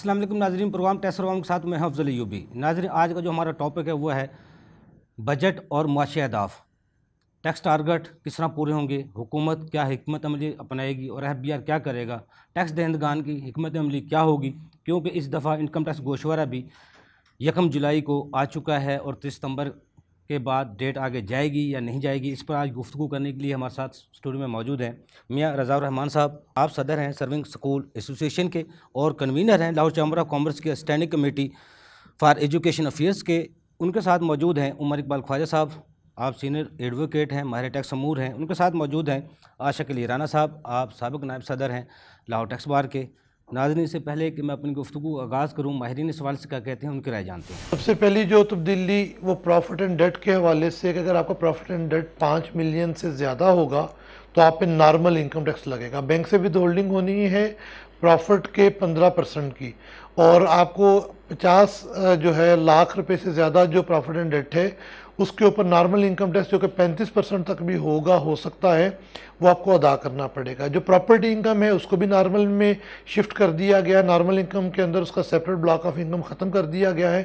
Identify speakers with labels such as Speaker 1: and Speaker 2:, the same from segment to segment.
Speaker 1: असलम नाजरीन programme test programme के साथ मैं अफजल यूबी नाजरीन आज का जो हमारा टॉपिक है वो है बजट और मुआशी अहदाफ टैक्स टारगेट किस तरह पूरे होंगे हुकूमत क्या हमत अमली अपनाएगी और एफ बी आर क्या करेगा टैक्स दहंदगान की हमत अमली क्या होगी क्योंकि इस दफ़ा इनकम टैक्स गोशवारा भी यकम जुलाई को आ चुका है और तीस सितंबर के बाद डेट आगे जाएगी या नहीं जाएगी इस पर आज गुफ्तु करने के लिए हमारे साथ स्टूडियो में मौजूद हैं मियाँ रहमान साहब आप सदर हैं सर्विंग स्कूल एसोसिएशन के और कन्वीनर हैं लाहौर चैम्बर ऑफ कॉमर्स की standing committee for education affairs के उनके साथ मौजूद हैं उमर इकबाल ख्वाजा साहब आप सीनियर एडवोकेट हैं माहिर टैक्स अमूर हैं उनके साथ मौजूद हैं आशा के लिए राना साहब आप सबक नायब सदर हैं लाहौर टैक्स बार के नाजरी से पहले कि मैं अपनी गुफ्तु आगाज़ करूँ माहरीन सवाल से क्या कहते हैं उनकी राय जानते
Speaker 2: हैं सबसे पहली जो तब्दीली तो वो प्रॉफिट एंड डेट के हवाले से कि अगर आपका प्रॉफिट एंड डेट पाँच मिलियन से ज़्यादा होगा तो आप पे नॉर्मल इनकम टैक्स लगेगा बैंक से भी होल्डिंग तो होनी है प्रॉफिट के पंद्रह परसेंट की और आपको पचास जो है लाख रुपए से ज़्यादा जो प्रॉफिट एंड डेट है उसके ऊपर नॉर्मल इनकम टैक्स जो कि 35 परसेंट तक भी होगा हो सकता है वो आपको अदा करना पड़ेगा जो प्रॉपर्टी इनकम है उसको भी नॉर्मल में शिफ्ट कर दिया गया नॉर्मल इनकम के अंदर उसका सेपरेट ब्लॉक ऑफ इनकम ख़त्म कर दिया गया है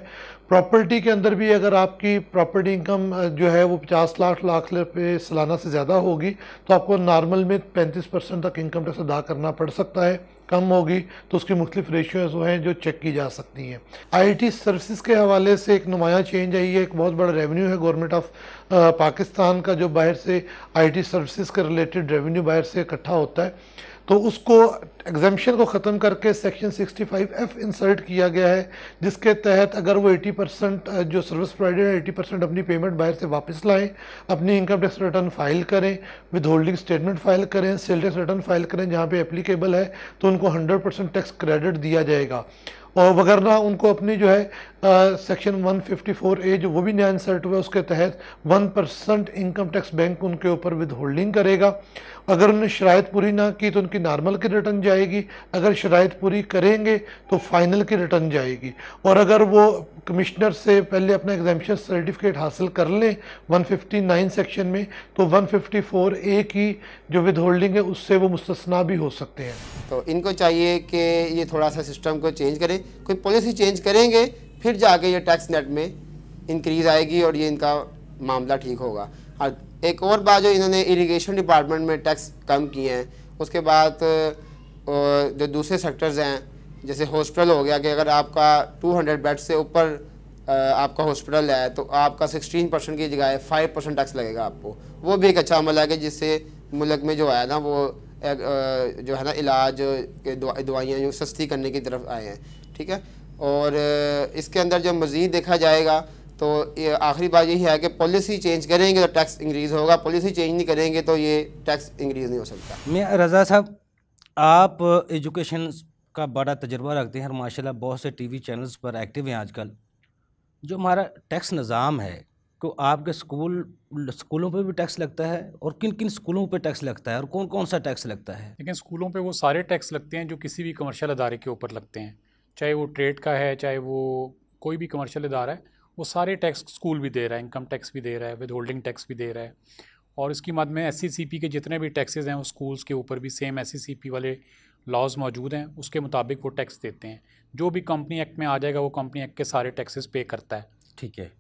Speaker 2: प्रॉपर्टी के अंदर भी अगर आपकी प्रॉपर्टी इनकम जो है वो पचास लाख लाख रुपये सालाना से ज़्यादा होगी तो आपको नॉर्मल में पैंतीस परसेंट तक इनकम टैक्स अदा करना पड़ सकता है कम होगी तो उसकी मुख्तफ रेशियोज वो हैं जो चेक की जा सकती हैं आई टी सर्विस के हवाले से एक नुमाया चेंज आई है एक बहुत बड़ा रेवेन्यू है गवर्नमेंट ऑफ पाकिस्तान का जो बाहर से आई टी सर्विस के रिलेटेड रेवेन्यू बाहर से इकट्ठा होता है तो उसको एग्जामेशन को ख़त्म करके सेक्शन 65 एफ इंसर्ट किया गया है जिसके तहत अगर वो 80 परसेंट जो सर्विस प्रोवाइडर है 80 परसेंट अपनी पेमेंट बाहर से वापस लाएं अपनी इनकम टैक्स रिटर्न फाइल करें विद होल्डिंग स्टेटमेंट फाइल करें सेल टैक्स रिटर्न फाइल करें जहाँ पे एप्लीकेबल है तो उनको 100 परसेंट टैक्स क्रेडिट दिया जाएगा और वगरना उनको अपनी जो है सेक्शन 154 ए जो वो भी नया इंसर्ट हुआ उसके तहत 1 परसेंट इनकम टैक्स बैंक उनके ऊपर विद होल्डिंग करेगा अगर उन्होंने शरात पूरी ना की तो उनकी नॉर्मल की रिटर्न जाएगी अगर शरात पूरी करेंगे तो फाइनल की रिटर्न जाएगी और अगर वो कमिश्नर से पहले अपना एग्जामेशन सर्टिफिकेट हासिल कर लें 159 सेक्शन में तो 154 ए की जो विद होल्डिंग है उससे वो मुस्तना भी हो सकते
Speaker 1: हैं तो इनको चाहिए कि ये थोड़ा सा सिस्टम को चेंज करें कोई पॉलिसी चेंज करेंगे फिर जाके ये टैक्स नेट में इंक्रीज़ आएगी और ये इनका मामला ठीक होगा और एक और बात जो इन्होंने इरिगेशन डिपार्टमेंट में टैक्स कम किए हैं उसके बाद जो दूसरे सेक्टर्स हैं जैसे हॉस्पिटल हो गया कि अगर आपका 200 बेड से ऊपर आपका हॉस्पिटल है तो आपका 16 परसेंट की जगह फाइव परसेंट टैक्स लगेगा आपको वो भी एक अच्छा अमल है कि जिससे मुल्क में जो है ना वो जो है ना इलाज के दवाइयाँ जो सस्ती करने की तरफ आए हैं ठीक है और इसके अंदर जब मज़ीद देखा जाएगा तो आखिरी बात यही है कि पॉलिसी चेंज करेंगे तो टैक्स इंक्रीज़ होगा पॉलिसी चेंज नहीं करेंगे तो ये टैक्स इंक्रीज़ नहीं हो सकता मैं रज़ा साहब आप एजुकेशन का बड़ा तजर्बा रखते हैं और माशाल्लाह बहुत से टीवी चैनल्स पर एक्टिव हैं आजकल जो हमारा टैक्स निज़ाम है को तो आपके स्कूल स्कूलों पे भी टैक्स लगता है और किन किन स्कूलों पे टैक्स लगता
Speaker 3: है और कौन कौन सा टैक्स लगता है लेकिन स्कूलों पे वो सारे टैक्स लगते हैं जो किसी भी कमर्शियल अदारे के ऊपर लगते हैं चाहे वो ट्रेड का है चाहे वो कोई भी कमर्शियल इदारा है वो सारे टैक्स स्कूल भी दे रहा है इनकम टैक्स भी दे रहा है विद होल्डिंग टैक्स भी दे रहा है और इसकी मद में एस सी के जितने भी टैक्सेज हैं वो स्कूल्स के ऊपर भी सेम एस सी वाले लॉज मौजूद हैं उसके मुताबिक वो टैक्स देते हैं जो भी कंपनी एक्ट में आ जाएगा वो कंपनी एक्ट के सारे टैक्सेस पे करता है ठीक है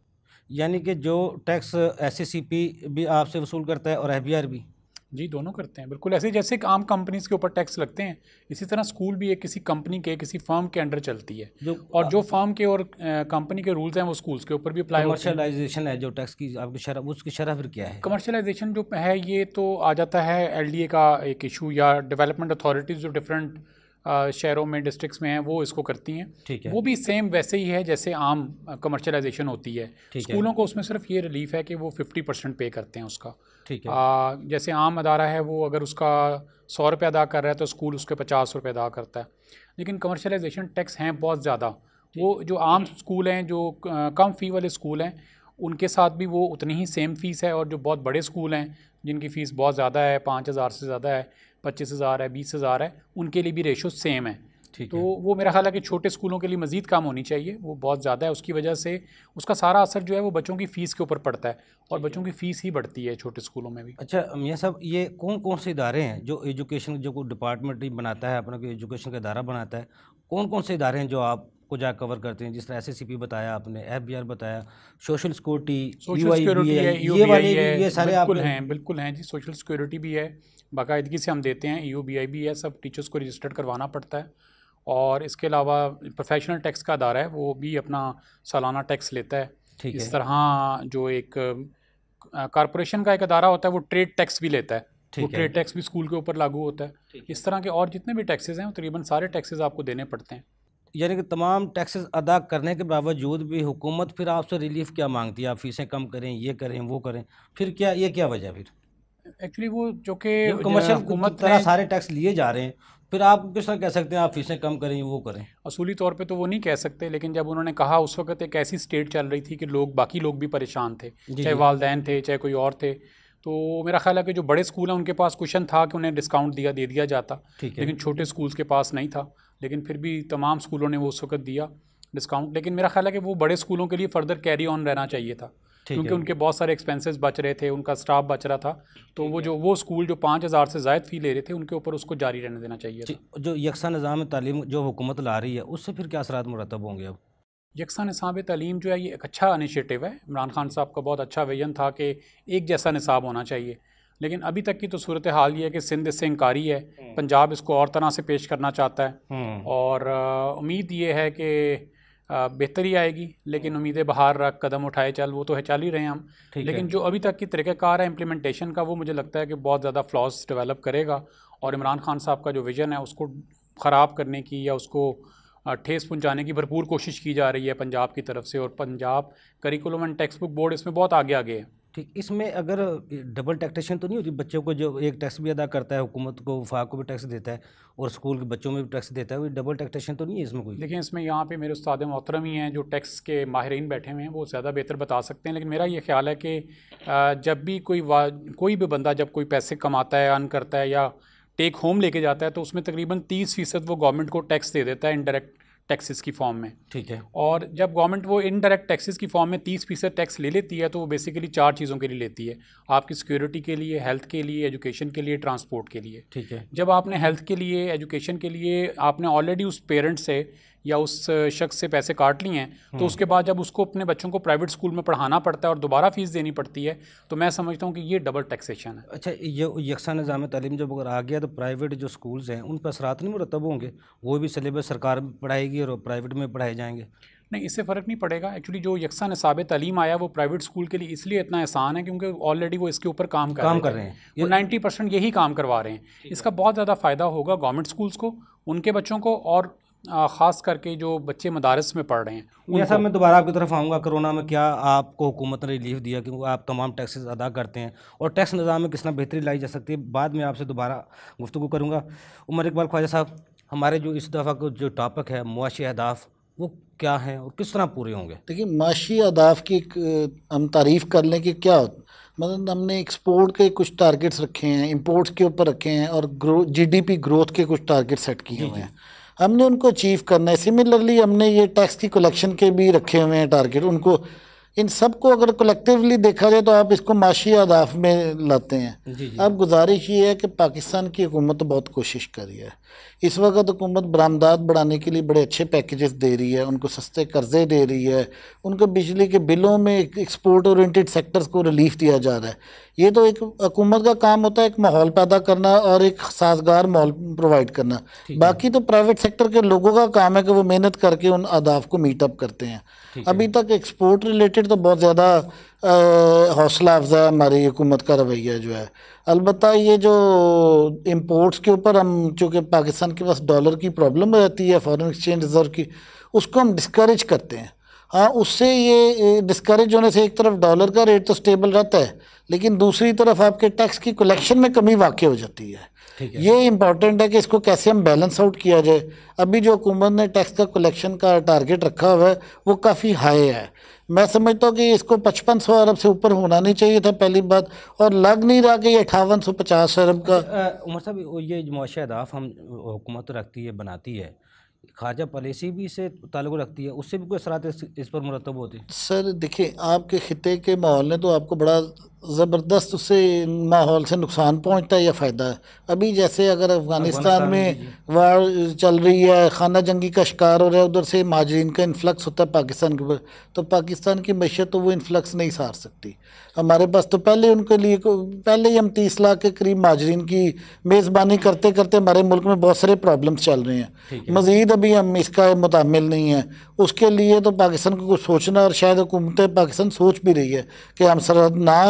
Speaker 3: यानी कि जो टैक्स एस भी आपसे वसूल करता है और एफ भी जी दोनों करते हैं बिल्कुल ऐसे जैसे आम कंपनीज के ऊपर टैक्स लगते हैं इसी तरह स्कूल भी एक किसी कंपनी के किसी फर्म के अंडर चलती है जो और जो फर्म के और कंपनी के रूल्स हैं वो स्कूल्स के ऊपर भी अप्लाई कमर्शलाइजेशन है जो टैक्स की आपकी शराब उसकी शरह फिर क्या है कमर्शलाइजेशन जो है ये तो आ जाता है एल का एक इशू या डेवलपमेंट अथॉरिटीज़ जो डिफरेंट शहरों में डिस्ट्रिक्ट्स में हैं वो इसको करती हैं ठीक है वो भी सेम वैसे ही है जैसे आम कमर्शलाइजेशन होती है स्कूलों को उसमें सिर्फ ये रिलीफ है कि वो फिफ्टी परसेंट पे करते हैं उसका ठीक है आ, जैसे आम अदारा है वो अगर उसका सौ रुपये अदा कर रहा है तो स्कूल उसके पचास रुपये अदा करता है लेकिन कमर्शलाइजेशन टैक्स हैं बहुत ज़्यादा वो जो आम स्कूल हैं जो कम फ़ी वाले स्कूल हैं उनके साथ भी वो उतनी ही सेम फ़ीस है और जो बहुत बड़े स्कूल हैं जिनकी फ़ीस बहुत ज़्यादा है पाँच हज़ार से ज़्यादा है पच्चीस हज़ार है बीस हज़ार है उनके लिए भी रेशो सेम है ठीक तो है। वो मेरा ख्याल है कि छोटे स्कूलों के लिए मजीद काम होनी चाहिए वो बहुत ज़्यादा है उसकी वजह से उसका सारा असर जो है वो बच्चों की फ़ीस के ऊपर पड़ता है और बच्चों की फ़ीस ही बढ़ती है छोटे स्कूलों में भी
Speaker 1: अच्छा मियाँ साहब ये कौन कौन से इदारे हैं जो एजुकेशन जो कोई डिपार्टमेंट बनाता है अपना एजुकेशन का इदारा बनाता है कौन कौन से इदारे हैं जो आप को जा कवर करते हैं जिस तरह एस बताया
Speaker 3: आपने एफ बताया सोशल सिक्योरिटी ये वाले ये सारे आप हैं बिल्कुल हैं जी सोशल सिक्योरिटी भी है बाकायदगी से हम देते हैं यू बी आई भी है सब टीचर्स को रजिस्टर्ड करवाना पड़ता है और इसके अलावा प्रोफेशनल टैक्स का अदारा है वो भी अपना सालाना टैक्स लेता है इस तरह जो एक कॉरपोरेशन का एक अदारा होता है वो ट्रेड टैक्स भी लेता है वो ट्रेड टैक्स भी स्कूल के ऊपर लागू होता है इस तरह के और जितने भी टैक्सेज हैं तकरीबन सारे टैक्सेस आपको देने पड़ते हैं यानी कि तमाम टैक्सेस अदा करने के
Speaker 1: बावजूद भी हुकूमत फिर आपसे रिलीफ क्या मांगती है आप फीसें कम करें ये करें वो करें फिर क्या ये
Speaker 3: क्या वजह फिर एक्चुअली वो जो कि कमर्शियल तरह सारे टैक्स लिए जा रहे हैं फिर आप किस तरह कह सकते हैं आप फीसें कम करें वो करें असूली तौर पे तो वो नहीं कह सकते लेकिन जब उन्होंने कहा उस वक्त एक ऐसी स्टेट चल रही थी कि लोग बाकी लोग भी परेशान थे चाहे वालदेन थे चाहे कोई और थे तो मेरा ख्याल है कि जो बड़े स्कूल हैं उनके पास क्वेश्चन था कि उन्हें डिस्काउंट दिया दे दिया जाता लेकिन छोटे स्कूल्स के पास नहीं था लेकिन फिर भी तमाम स्कूलों ने वो उस वक्त दिया डिस्काउंट लेकिन मेरा ख्याल है कि वो बड़े स्कूलों के लिए फ़र्दर कैरी ऑन रहना चाहिए था क्योंकि उनके बहुत सारे एक्सपेंसेस बच रहे थे उनका स्टाफ बच रहा था तो वो जो वो स्कूल जो पाँच हज़ार से ज़ायद फ़ी ले रहे थे उनके ऊपर उसको जारी रहने देना चाहिए जो यकसा निज़ाम तालीम जो हुकूमत ला रही है उससे फिर क्या असरात मुरतब होंगे अब यकसा निसाब तलीम जो है ये एक अच्छा इनिशिएटिव है इमरान खान साहब का बहुत अच्छा विजन था कि एक जैसा निसाब होना चाहिए लेकिन अभी तक की तो सूरत हाल ये है कि सिंध इससे इंकारी है हम्म। पंजाब इसको और तरह से पेश करना चाहता है हम्म। और उम्मीद ये है कि बेहतरी आएगी लेकिन हम्म। उम्मीदें बाहर रख कदम उठाए चल वो तो है चल ही रहे हैं हम लेकिन जो अभी तक की तरीक़ाकार है इम्प्लीमेंटेशन का वो मुझे लगता है कि बहुत ज़्यादा फ्लॉज डेवलप करेगा और इमरान खान साहब का जो विज़न है उसको ख़राब करने की या उसको ठेस पहुंचाने की भरपूर कोशिश की जा रही है पंजाब की तरफ से और Punjab curriculum and textbook board इसमें बहुत आगे आगे है ठीक इसमें अगर
Speaker 1: डबल टैक्सेशन तो नहीं होती बच्चों को जो एक टैक्स भी अदा करता है हुकूमत को वफाक को भी टैक्स देता है और स्कूल के बच्चों में भी टैक्स देता है वो डबल टैक्सेशन तो नहीं है इसमें कोई
Speaker 3: लेकिन इसमें यहाँ पे मेरे उस्ताद मोहतरम ही हैं जो टैक्स के माहरीन बैठे हुए हैं वो ज़्यादा बेहतर बता सकते हैं लेकिन मेरा ये ख्याल है कि जब भी कोई कोई भी बंदा जब कोई पैसे कमाता है अर्न करता है या टेक होम लेके जाता है तो उसमें तकरीबन तीस फ़ीसद वो गवर्नमेंट को टैक्स दे देता है इनडायरेक्ट टैक्सेस की फॉर्म में ठीक है और जब गवर्नमेंट वो इनडायरेक्ट टैक्सेस की फॉर्म में तीस फीसद टैक्स ले लेती है तो वो बेसिकली चार चीज़ों के लिए लेती है आपकी सिक्योरिटी के लिए हेल्थ के लिए एजुकेशन के लिए ट्रांसपोर्ट के लिए ठीक है जब आपने हेल्थ के लिए एजुकेशन के लिए आपने ऑलरेडी उस पेरेंट्स से या उस शख्स से पैसे काट लिए हैं तो हम्म। उसके बाद जब उसको अपने बच्चों को प्राइवेट स्कूल में पढ़ाना पड़ता है और दोबारा फीस देनी पड़ती है तो मैं समझता हूँ कि ये डबल टैक्सेशन है
Speaker 1: अच्छा ये यकसा निज़ाम तलीम जब अगर आ गया तो प्राइवेट जो स्कूल्स हैं उन पर असरात
Speaker 3: नहीं मुरतब होंगे वो भी सिलेबस सरकार पढ़ाएगी और प्राइवेट में पढ़ाए जाएंगे नहीं इससे फ़र्क नहीं पड़ेगा एक्चुअली जो यकसा नसाब तलीम आया वो प्राइवेट स्कूल के लिए इसलिए इतना आसान है क्योंकि ऑलरेडी वो इसके ऊपर काम कर काम कर रहे हैं वो नाइन्टी परसेंट यही काम करवा रहे हैं इसका बहुत ज़्यादा फ़ायदा होगा गवर्नमेंट स्कूल्स को उनके बच्चों को और ख़ास करके जो बच्चे मदारस में पढ़ रहे हैं ऐसा मैं दोबारा आपकी
Speaker 1: तरफ आऊँगा कोरोना में क्या आपको हुकूमत ने रिलीफ दिया क्योंकि आप तमाम टैक्सेस अदा करते हैं और टैक्स निज़ाम में किस तरह बेहतरी लाई जा सकती है बाद में आपसे दोबारा गुफ्तु करूँगा उमर इकबाल ख्वाजा साहब हमारे जो इस दफ़ा का जो टॉपिक है मुआशी अहदाफ वो क्या हैं और किस तरह पूरे होंगे
Speaker 4: देखिए माशी अहदाफ की हम तारीफ़ कर लें कि क्या मतलब हमने एक्सपोर्ट के कुछ टारगेट्स रखे हैं इम्पोर्ट्स के ऊपर रखे हैं और ग्रो जी ग्रोथ के कुछ टारगेट सेट किए हुए हैं हमने उनको अचीव करना है सिमिलरली हमने ये टैक्स की कलेक्शन के भी रखे हुए हैं टारगेट उनको इन सब को अगर कलेक्टिवली देखा जाए तो आप इसको माशी अदाफ में लाते हैं जी जी। अब गुजारिश ये है कि पाकिस्तान की हुकूमत तो बहुत कोशिश कर रही है इस वक्त हुकूमत बरामदात बढ़ाने के लिए बड़े अच्छे पैकेजेस दे रही है उनको सस्ते कर्ज़े दे रही है उनको बिजली के बिलों में एक्सपोर्ट ओरिएंटेड सेक्टर्स को रिलीफ दिया जा रहा है ये तो एक हुकूमत का काम होता है एक माहौल पैदा करना और एक साजगार माहौल प्रोवाइड करना बाकी तो प्राइवेट सेक्टर के लोगों का काम है कि वो मेहनत करके उन अदाफ को मीटअप करते हैं अभी तक एक्सपोर्ट रिलेटेड तो बहुत ज़्यादा हौसला अफजा हमारी हुकूमत का रवैया जो है अलबत् ये जो इम्पोर्ट्स के ऊपर हम चूँकि पाकिस्तान के पास डॉलर की प्रॉब्लम हो जाती है फॉरन एक्सचेंज रिजर्व की उसको हम डिस्करेज करते हैं हाँ उससे ये डिस्करेज होने से एक तरफ डॉलर का रेट तो स्टेबल रहता है लेकिन दूसरी तरफ आपके टैक्स की कलेक्शन में कमी वाकई हो जाती है ये इम्पॉर्टेंट है कि इसको कैसे हम बैलेंस आउट किया जाए अभी जो हुकूमत ने टैक्स का कलेक्शन का टारगेट रखा हुआ है वो काफ़ी हाई है मैं समझता हूँ कि इसको पचपन सौ अरब से ऊपर होना नहीं चाहिए था पहली बात और लग नहीं रहा कि ये अठावन सौ पचास अरब का
Speaker 1: अच्छा, उमर साहब ये मुआशी अहदाफ हम हुकूमत रखती है बनाती है खारजा पॉलिसी भी से ताल्लुक रखती है उससे भी कोई असरात इस, पर मुरतब होती
Speaker 4: सर देखिए आपके खत्े के माहौल ने तो आपको बड़ा ज़बरदस्त उसे माहौल से नुकसान पहुंचता है या फ़ायदा है अभी जैसे अगर अफ़गानिस्तान में वार चल रही है खाना जंगी का शिकार हो रहा है उधर से माजरीन का इन्फ्लक्स होता है पाकिस्तान के ऊपर तो पाकिस्तान की मैशत तो वो इन्फ्लक्स नहीं सार सकती हमारे पास तो पहले उनके लिए पहले ही हम तीस लाख के करीब माजरीन की मेज़बानी करते करते हमारे मुल्क में बहुत सारे प्रॉब्लम्स चल रहे हैं मज़ीद अभी हम इसका मुतमिल नहीं है उसके लिए तो पाकिस्तान को कुछ सोचना और शायद हुकूमत पाकिस्तान सोच भी रही है कि हम सरहद ना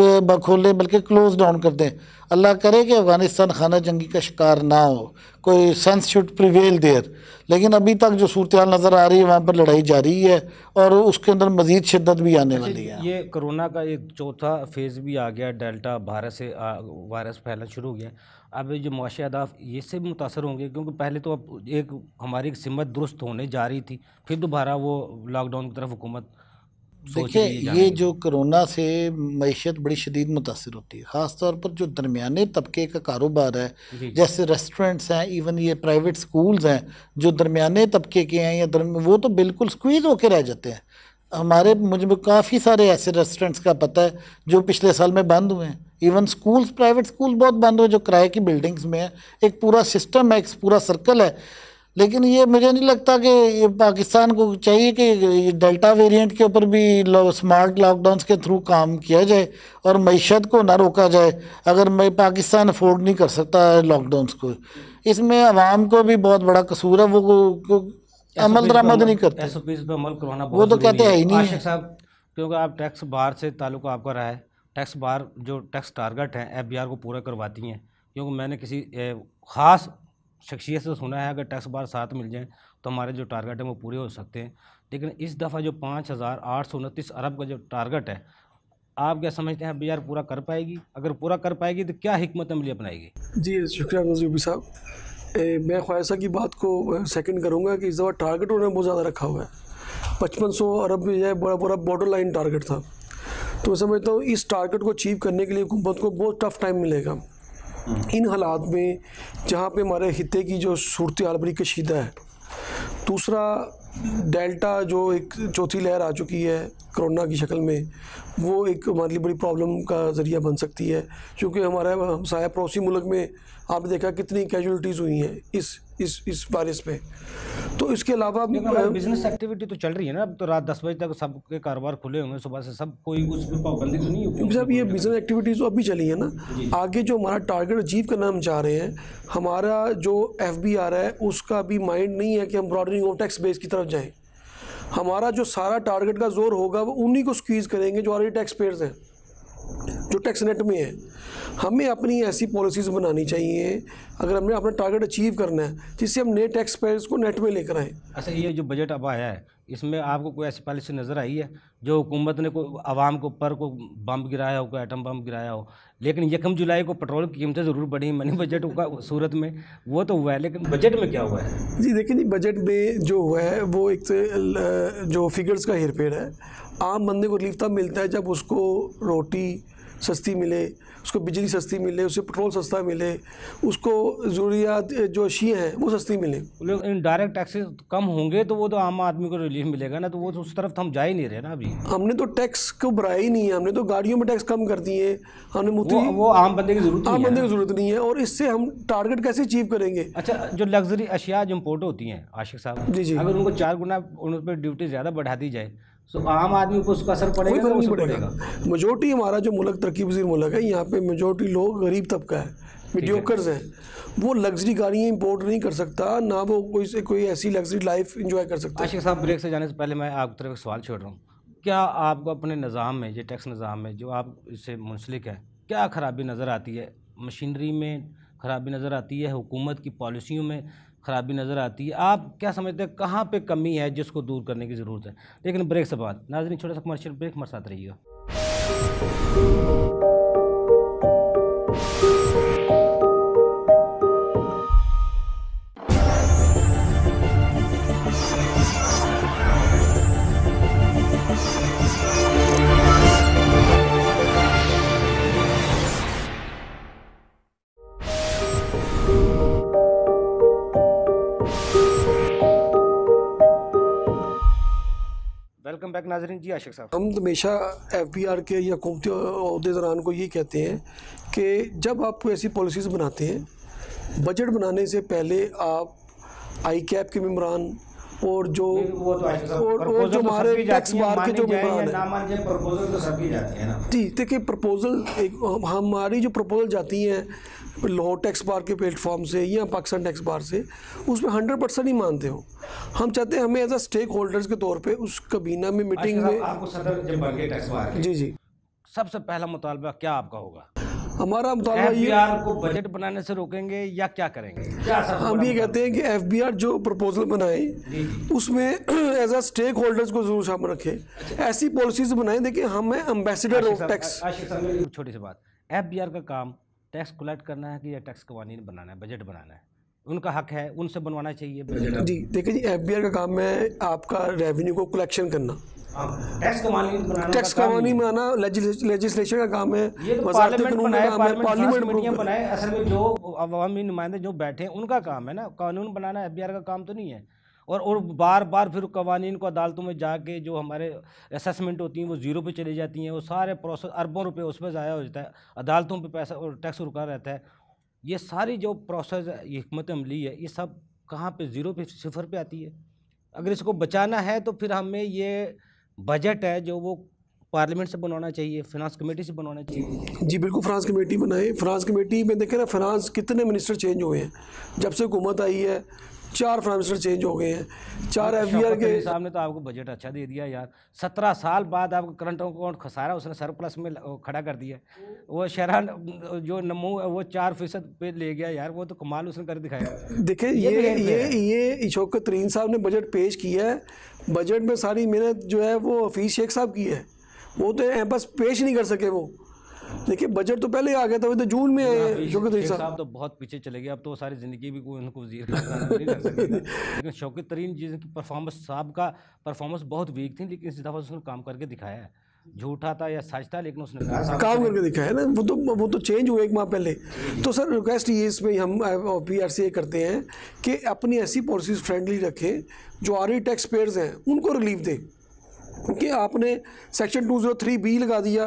Speaker 4: खोलें बल्कि क्लोज़ डाउन कर दें अल्लाह करे कि अफ़गानिस्तान खाना जंगी का शिकार ना हो कोई सेंस शुड प्रिवेल देर लेकिन अभी तक जो सूरत नज़र आ रही है वहाँ पर लड़ाई जारी है और उसके अंदर मज़ीद शिदत भी आने वाली
Speaker 1: है ये कोरोना का एक चौथा फेज़ भी आ गया डेल्टा भारत से वायरस फैलना शुरू हो गया अब जो मुआशी अदाफ ये से भी मुतासर होंगे क्योंकि पहले तो अब एक हमारी एक सिमत दुरुस्त होने जा रही थी फिर दोबारा वो लॉकडाउन की तरफ हुकूमत देखिए ये
Speaker 4: जो कोरोना से मीशत बड़ी शदीद मुतासर होती है ख़ास तौर पर जो दरमिया तबके का कारोबार है जैसे रेस्टोरेंट्स हैं इवन ये प्राइवेट स्कूल्स हैं जो दरमिया तबके के हैं या वो तो बिल्कुल स्क्वीज़ होकर रह जाते हैं हमारे मुझे काफ़ी सारे ऐसे रेस्टोरेंट्स का पता है जो पिछले साल में बंद हुए हैं इवन स्कूल्स प्राइवेट स्कूल बहुत बंद हुए जो किराए की बिल्डिंग्स में हैं एक पूरा सिस्टम है एक पूरा सर्कल है लेकिन ये मुझे नहीं लगता कि ये पाकिस्तान को चाहिए कि डेल्टा वेरिएंट के ऊपर भी स्मार्ट लॉकडाउन के थ्रू काम किया जाए और मीशत को ना रोका जाए अगर मैं पाकिस्तान अफोर्ड नहीं कर सकता लॉकडाउन को इसमें आवाम को भी बहुत बड़ा कसूर है वो को, अमल दरामद नहीं करते अमल करवाना वो तो कहते हैं ही नहीं
Speaker 1: साहब क्योंकि आप टैक्स बार से ताल्लुक आपका रहा है टैक्स बाहर जो टैक्स टारगेट हैं एफ को पूरा करवाती हैं क्योंकि मैंने किसी ख़ास शख्सियत से सुना है अगर टैक्स बार साथ मिल जाएँ तो हमारे जो टारगेट हैं वो पूरे हो सकते हैं लेकिन इस दफ़ा जो पाँच हज़ार आठ सौ उनतीस अरब का जो टारगेट है आप क्या समझते हैं बी आर पूरा कर पाएगी अगर पूरा कर पाएगी तो क्या हमत अमली अपनाएगी
Speaker 5: जी शुक्रिया नजूबी साहब मैं ख्वाहिशा की बात को सेकंड करूंगा कि इस दफ़ा टारगेट उन्होंने बहुत ज़्यादा रखा हुआ है पचपन सौ अरब में यह बड़ा बड़ा बॉर्डर लाइन टारगेट था तो मैं समझता हूँ इस टारगेट को अचीव करने के लिए हुकूमत को बहुत टफ टाइम मिलेगा इन हालात में जहाँ पे हमारे खत्े की जो सूरत हाल बड़ी कशीदा है दूसरा डेल्टा जो एक चौथी लहर आ चुकी है कोरोना की शक्ल में वो एक हमारे लिए बड़ी प्रॉब्लम का ज़रिया बन सकती है क्योंकि हमारा हमसाया पड़ोसी मुल्क में आपने देखा कितनी कैजुअलिटीज़ हुई हैं इस
Speaker 1: इस इस वायरस पे तो
Speaker 5: इसके अलावा बिजनेस
Speaker 1: एक्टिविटी तो चल रही है ना अब तो रात दस बजे तक सबके कारोबार खुले होंगे सुबह से सब कोई उस पर पाबंदी तो नहीं होगी सब
Speaker 5: ये बिजनेस एक्टिविटीज़ तो अभी चली है ना आगे जो हमारा टारगेट अचीव करना हम चाह रहे हैं हमारा जो एफ है उसका भी माइंड नहीं है कि हम ब्रॉडनिंग ऑफ टैक्स बेस की तरफ जाएँ हमारा जो सारा टारगेट का जोर होगा वो उन्हीं को स्क्वीज करेंगे जो ऑलरेडी टैक्स पेयर्स हैं जो टैक्स नेट में है हमें अपनी ऐसी पॉलिसीज़ बनानी चाहिए अगर हमने अपना टारगेट अचीव करना है जिससे हम नए टैक्स पेयर्स को नेट में लेकर आए
Speaker 1: अच्छा ये जो बजट अब आया है इसमें आपको कोई ऐसी पॉलिसी नज़र आई है जो हुकूमत ने कोई आवाम को पर को बम गिराया हो कोई आइटम बम गिराया हो लेकिन यकम जुलाई को पेट्रोल की कीमतें ज़रूर बढ़ी मनी बजट का सूरत में वो तो हुआ है लेकिन बजट में क्या हुआ है
Speaker 5: जी देखिए जी बजट में जो हुआ है वो एक तो, जो फिगर्स का हेरफेर है आम बंदे को रिलीफ तब मिलता है जब उसको रोटी सस्ती मिले उसको बिजली सस्ती मिले उसे पेट्रोल सस्ता मिले उसको ज़रूरियात जो अशियाँ हैं वो सस्ती मिले
Speaker 1: लेकिन डायरेक्ट टैक्सेस कम होंगे तो वो तो आम आदमी को रिलीफ मिलेगा ना तो वो तो उस तरफ तो हम जा ही नहीं रहे ना अभी
Speaker 5: हमने तो टैक्स को बढ़ाया ही नहीं है हमने तो गाड़ियों में टैक्स कम कर दिए हमने वो, वो आम बंदे की जरूरत आम बंदे की जरूरत नहीं है और इससे हम टारगेट कैसे अचीव करेंगे अच्छा जो
Speaker 1: लग्जरी अशिया जो इम्पोर्ट होती हैं आशिक साहब जी जी अगर उनको चार गुना उन पर ड्यूटी ज़्यादा बढ़ा दी जाए तो आम आदमी को उसका असर पड़ेगा कोई तो नहीं पड़ेगा
Speaker 5: मेजोरिटी हमारा जो मुल्क तरक्की पजीर मुल्क है यहाँ पे मेजोरिटी लोग गरीब तबका है मीडियोकर्स हैं वो लग्जरी गाड़ियाँ इंपोर्ट नहीं कर सकता ना वो कोई से कोई ऐसी लग्जरी लाइफ इंजॉय कर सकता आशिक साहब ब्रेक से
Speaker 1: जाने से पहले मैं आपकी तरफ एक सवाल छोड़ रहा हूँ क्या आपको अपने निज़ाम में ये टैक्स निज़ाम में जो आप इससे मुंसलिक है क्या खराबी नज़र आती है मशीनरी में खराबी नज़र आती है हुकूमत की पॉलिसियों में खराबी नज़र आती है आप क्या समझते हैं कहाँ पे कमी है जिसको दूर करने की ज़रूरत है लेकिन ब्रेक से बाद नाजरी छोटा सा कमर्शियल ब्रेक हमारे साथ रहिएगा वेलकम बैक नाजरीन जी आशिक साहब
Speaker 5: हम हमेशा एफ बी आर के या हुकूमती दौरान को ये कहते हैं कि जब आप कोई ऐसी पॉलिसीज़ बनाते हैं बजट बनाने से पहले आप आई कैप के मेम्बरान और जो तो और, और जो तो हमारे टैक्स बार के जो मेहमान
Speaker 1: तो
Speaker 5: जी देखिए प्रपोजल एक हमारी जो प्रपोजल जाती हैं लाहौर टैक्स बार के प्लेटफॉर्म से या पाकिस्तान टैक्स बार से उस पर हंड्रेड परसेंट ही मानते हो हम चाहते हैं हमें एज अ स्टेक होल्डर्स के तौर पर उस कबीना में मीटिंग अच्छा, में जी जी
Speaker 1: सबसे पहला मुतालबा क्या आपका होगा हमारा मुतालबा ये को बजट बनाने से रोकेंगे या क्या करेंगे हम ये
Speaker 5: कहते हैं कि एफ जो प्रपोजल बनाए उसमें एज अ स्टेक होल्डर्स को जरूर शामिल रखें अच्छा। ऐसी पॉलिसीज बनाए देखिए हम हैं एम्बेसडर ऑफ टैक्स
Speaker 1: छोटी सी बात एफ का काम टैक्स कलेक्ट करना है कि या टैक्स कवानी बनाना है बजट बनाना है उनका हक है उनसे बनवाना चाहिए जी
Speaker 5: देखिए जी एफ का काम है आपका रेवेन्यू को कलेक्शन करना हाँ, टैक्स कवानी बनाना लेजिस्लेशन का काम है तो पार्लियामेंट बनाए
Speaker 1: असल में जो अवामी नुमाइंदे जो बैठे हैं उनका काम है ना कानून बनाना एफ का काम तो नहीं है और और बार बार फिर कवानीन को अदालतों में जाके जो हमारे असेसमेंट होती हैं वो ज़ीरो पे चली जाती हैं वो सारे प्रोसेस अरबों रुपये उस पर ज़ाया हो जाता है अदालतों पे पैसा और टैक्स रुका रहता है ये सारी जो प्रोसेस ये हमत अमली है ये सब कहाँ पे ज़ीरो पे सिफर पे आती है अगर इसको बचाना है तो फिर हमें ये बजट है जो वो पार्लियामेंट से बनाना चाहिए फिनांस कमेटी से बनाना चाहिए जी बिल्कुल
Speaker 5: फ्रांस कमेटी बनाए फ्रांस कमेटी में देखें ना फ्रांस कितने मिनिस्टर चेंज हुए हैं जब से हुकूमत आई है चार प्राइम मिनिस्टर चेंज हो गए हैं चार एफ बी आर के साहब
Speaker 1: ने तो आपको बजट अच्छा दे दिया यार सत्रह साल बाद आपको करंट अकाउंट खसारा उसने सरप्लस में खड़ा कर दिया वो शहरान जो नमो वो चार फीसद पे ले गया यार वो तो कमाल उसने कर दिखाया देखिए ये ये
Speaker 5: ये, अशोक तरीन साहब ने बजट पेश किया है बजट में सारी मेहनत जो है वो हफीज शेख साहब की है वो तो बस पेश नहीं कर सके वो देखिए बजट तो पहले आ गया था तो जून में आए शौकत साहब
Speaker 1: तो बहुत पीछे चले गए अब तो सारी ज़िंदगी भी कोई उनको वजीर लेकिन शौकत तरीन जिनकी परफॉर्मेंस साहब का परफॉर्मेंस बहुत वीक थी लेकिन इस दफ़ा उसने काम करके दिखाया है झूठा था या सच था लेकिन उसने काम करके दिखाया है ना
Speaker 5: वो तो वो तो चेंज हुए एक माह पहले तो सर रिक्वेस्ट ये इसमें हम पी आर सी करते हैं कि अपनी ऐसी पॉलिसीज फ्रेंडली रखें जो आर टैक्स पेयर्स हैं उनको रिलीफ दें क्योंकि आपने section two zero three B लगा दिया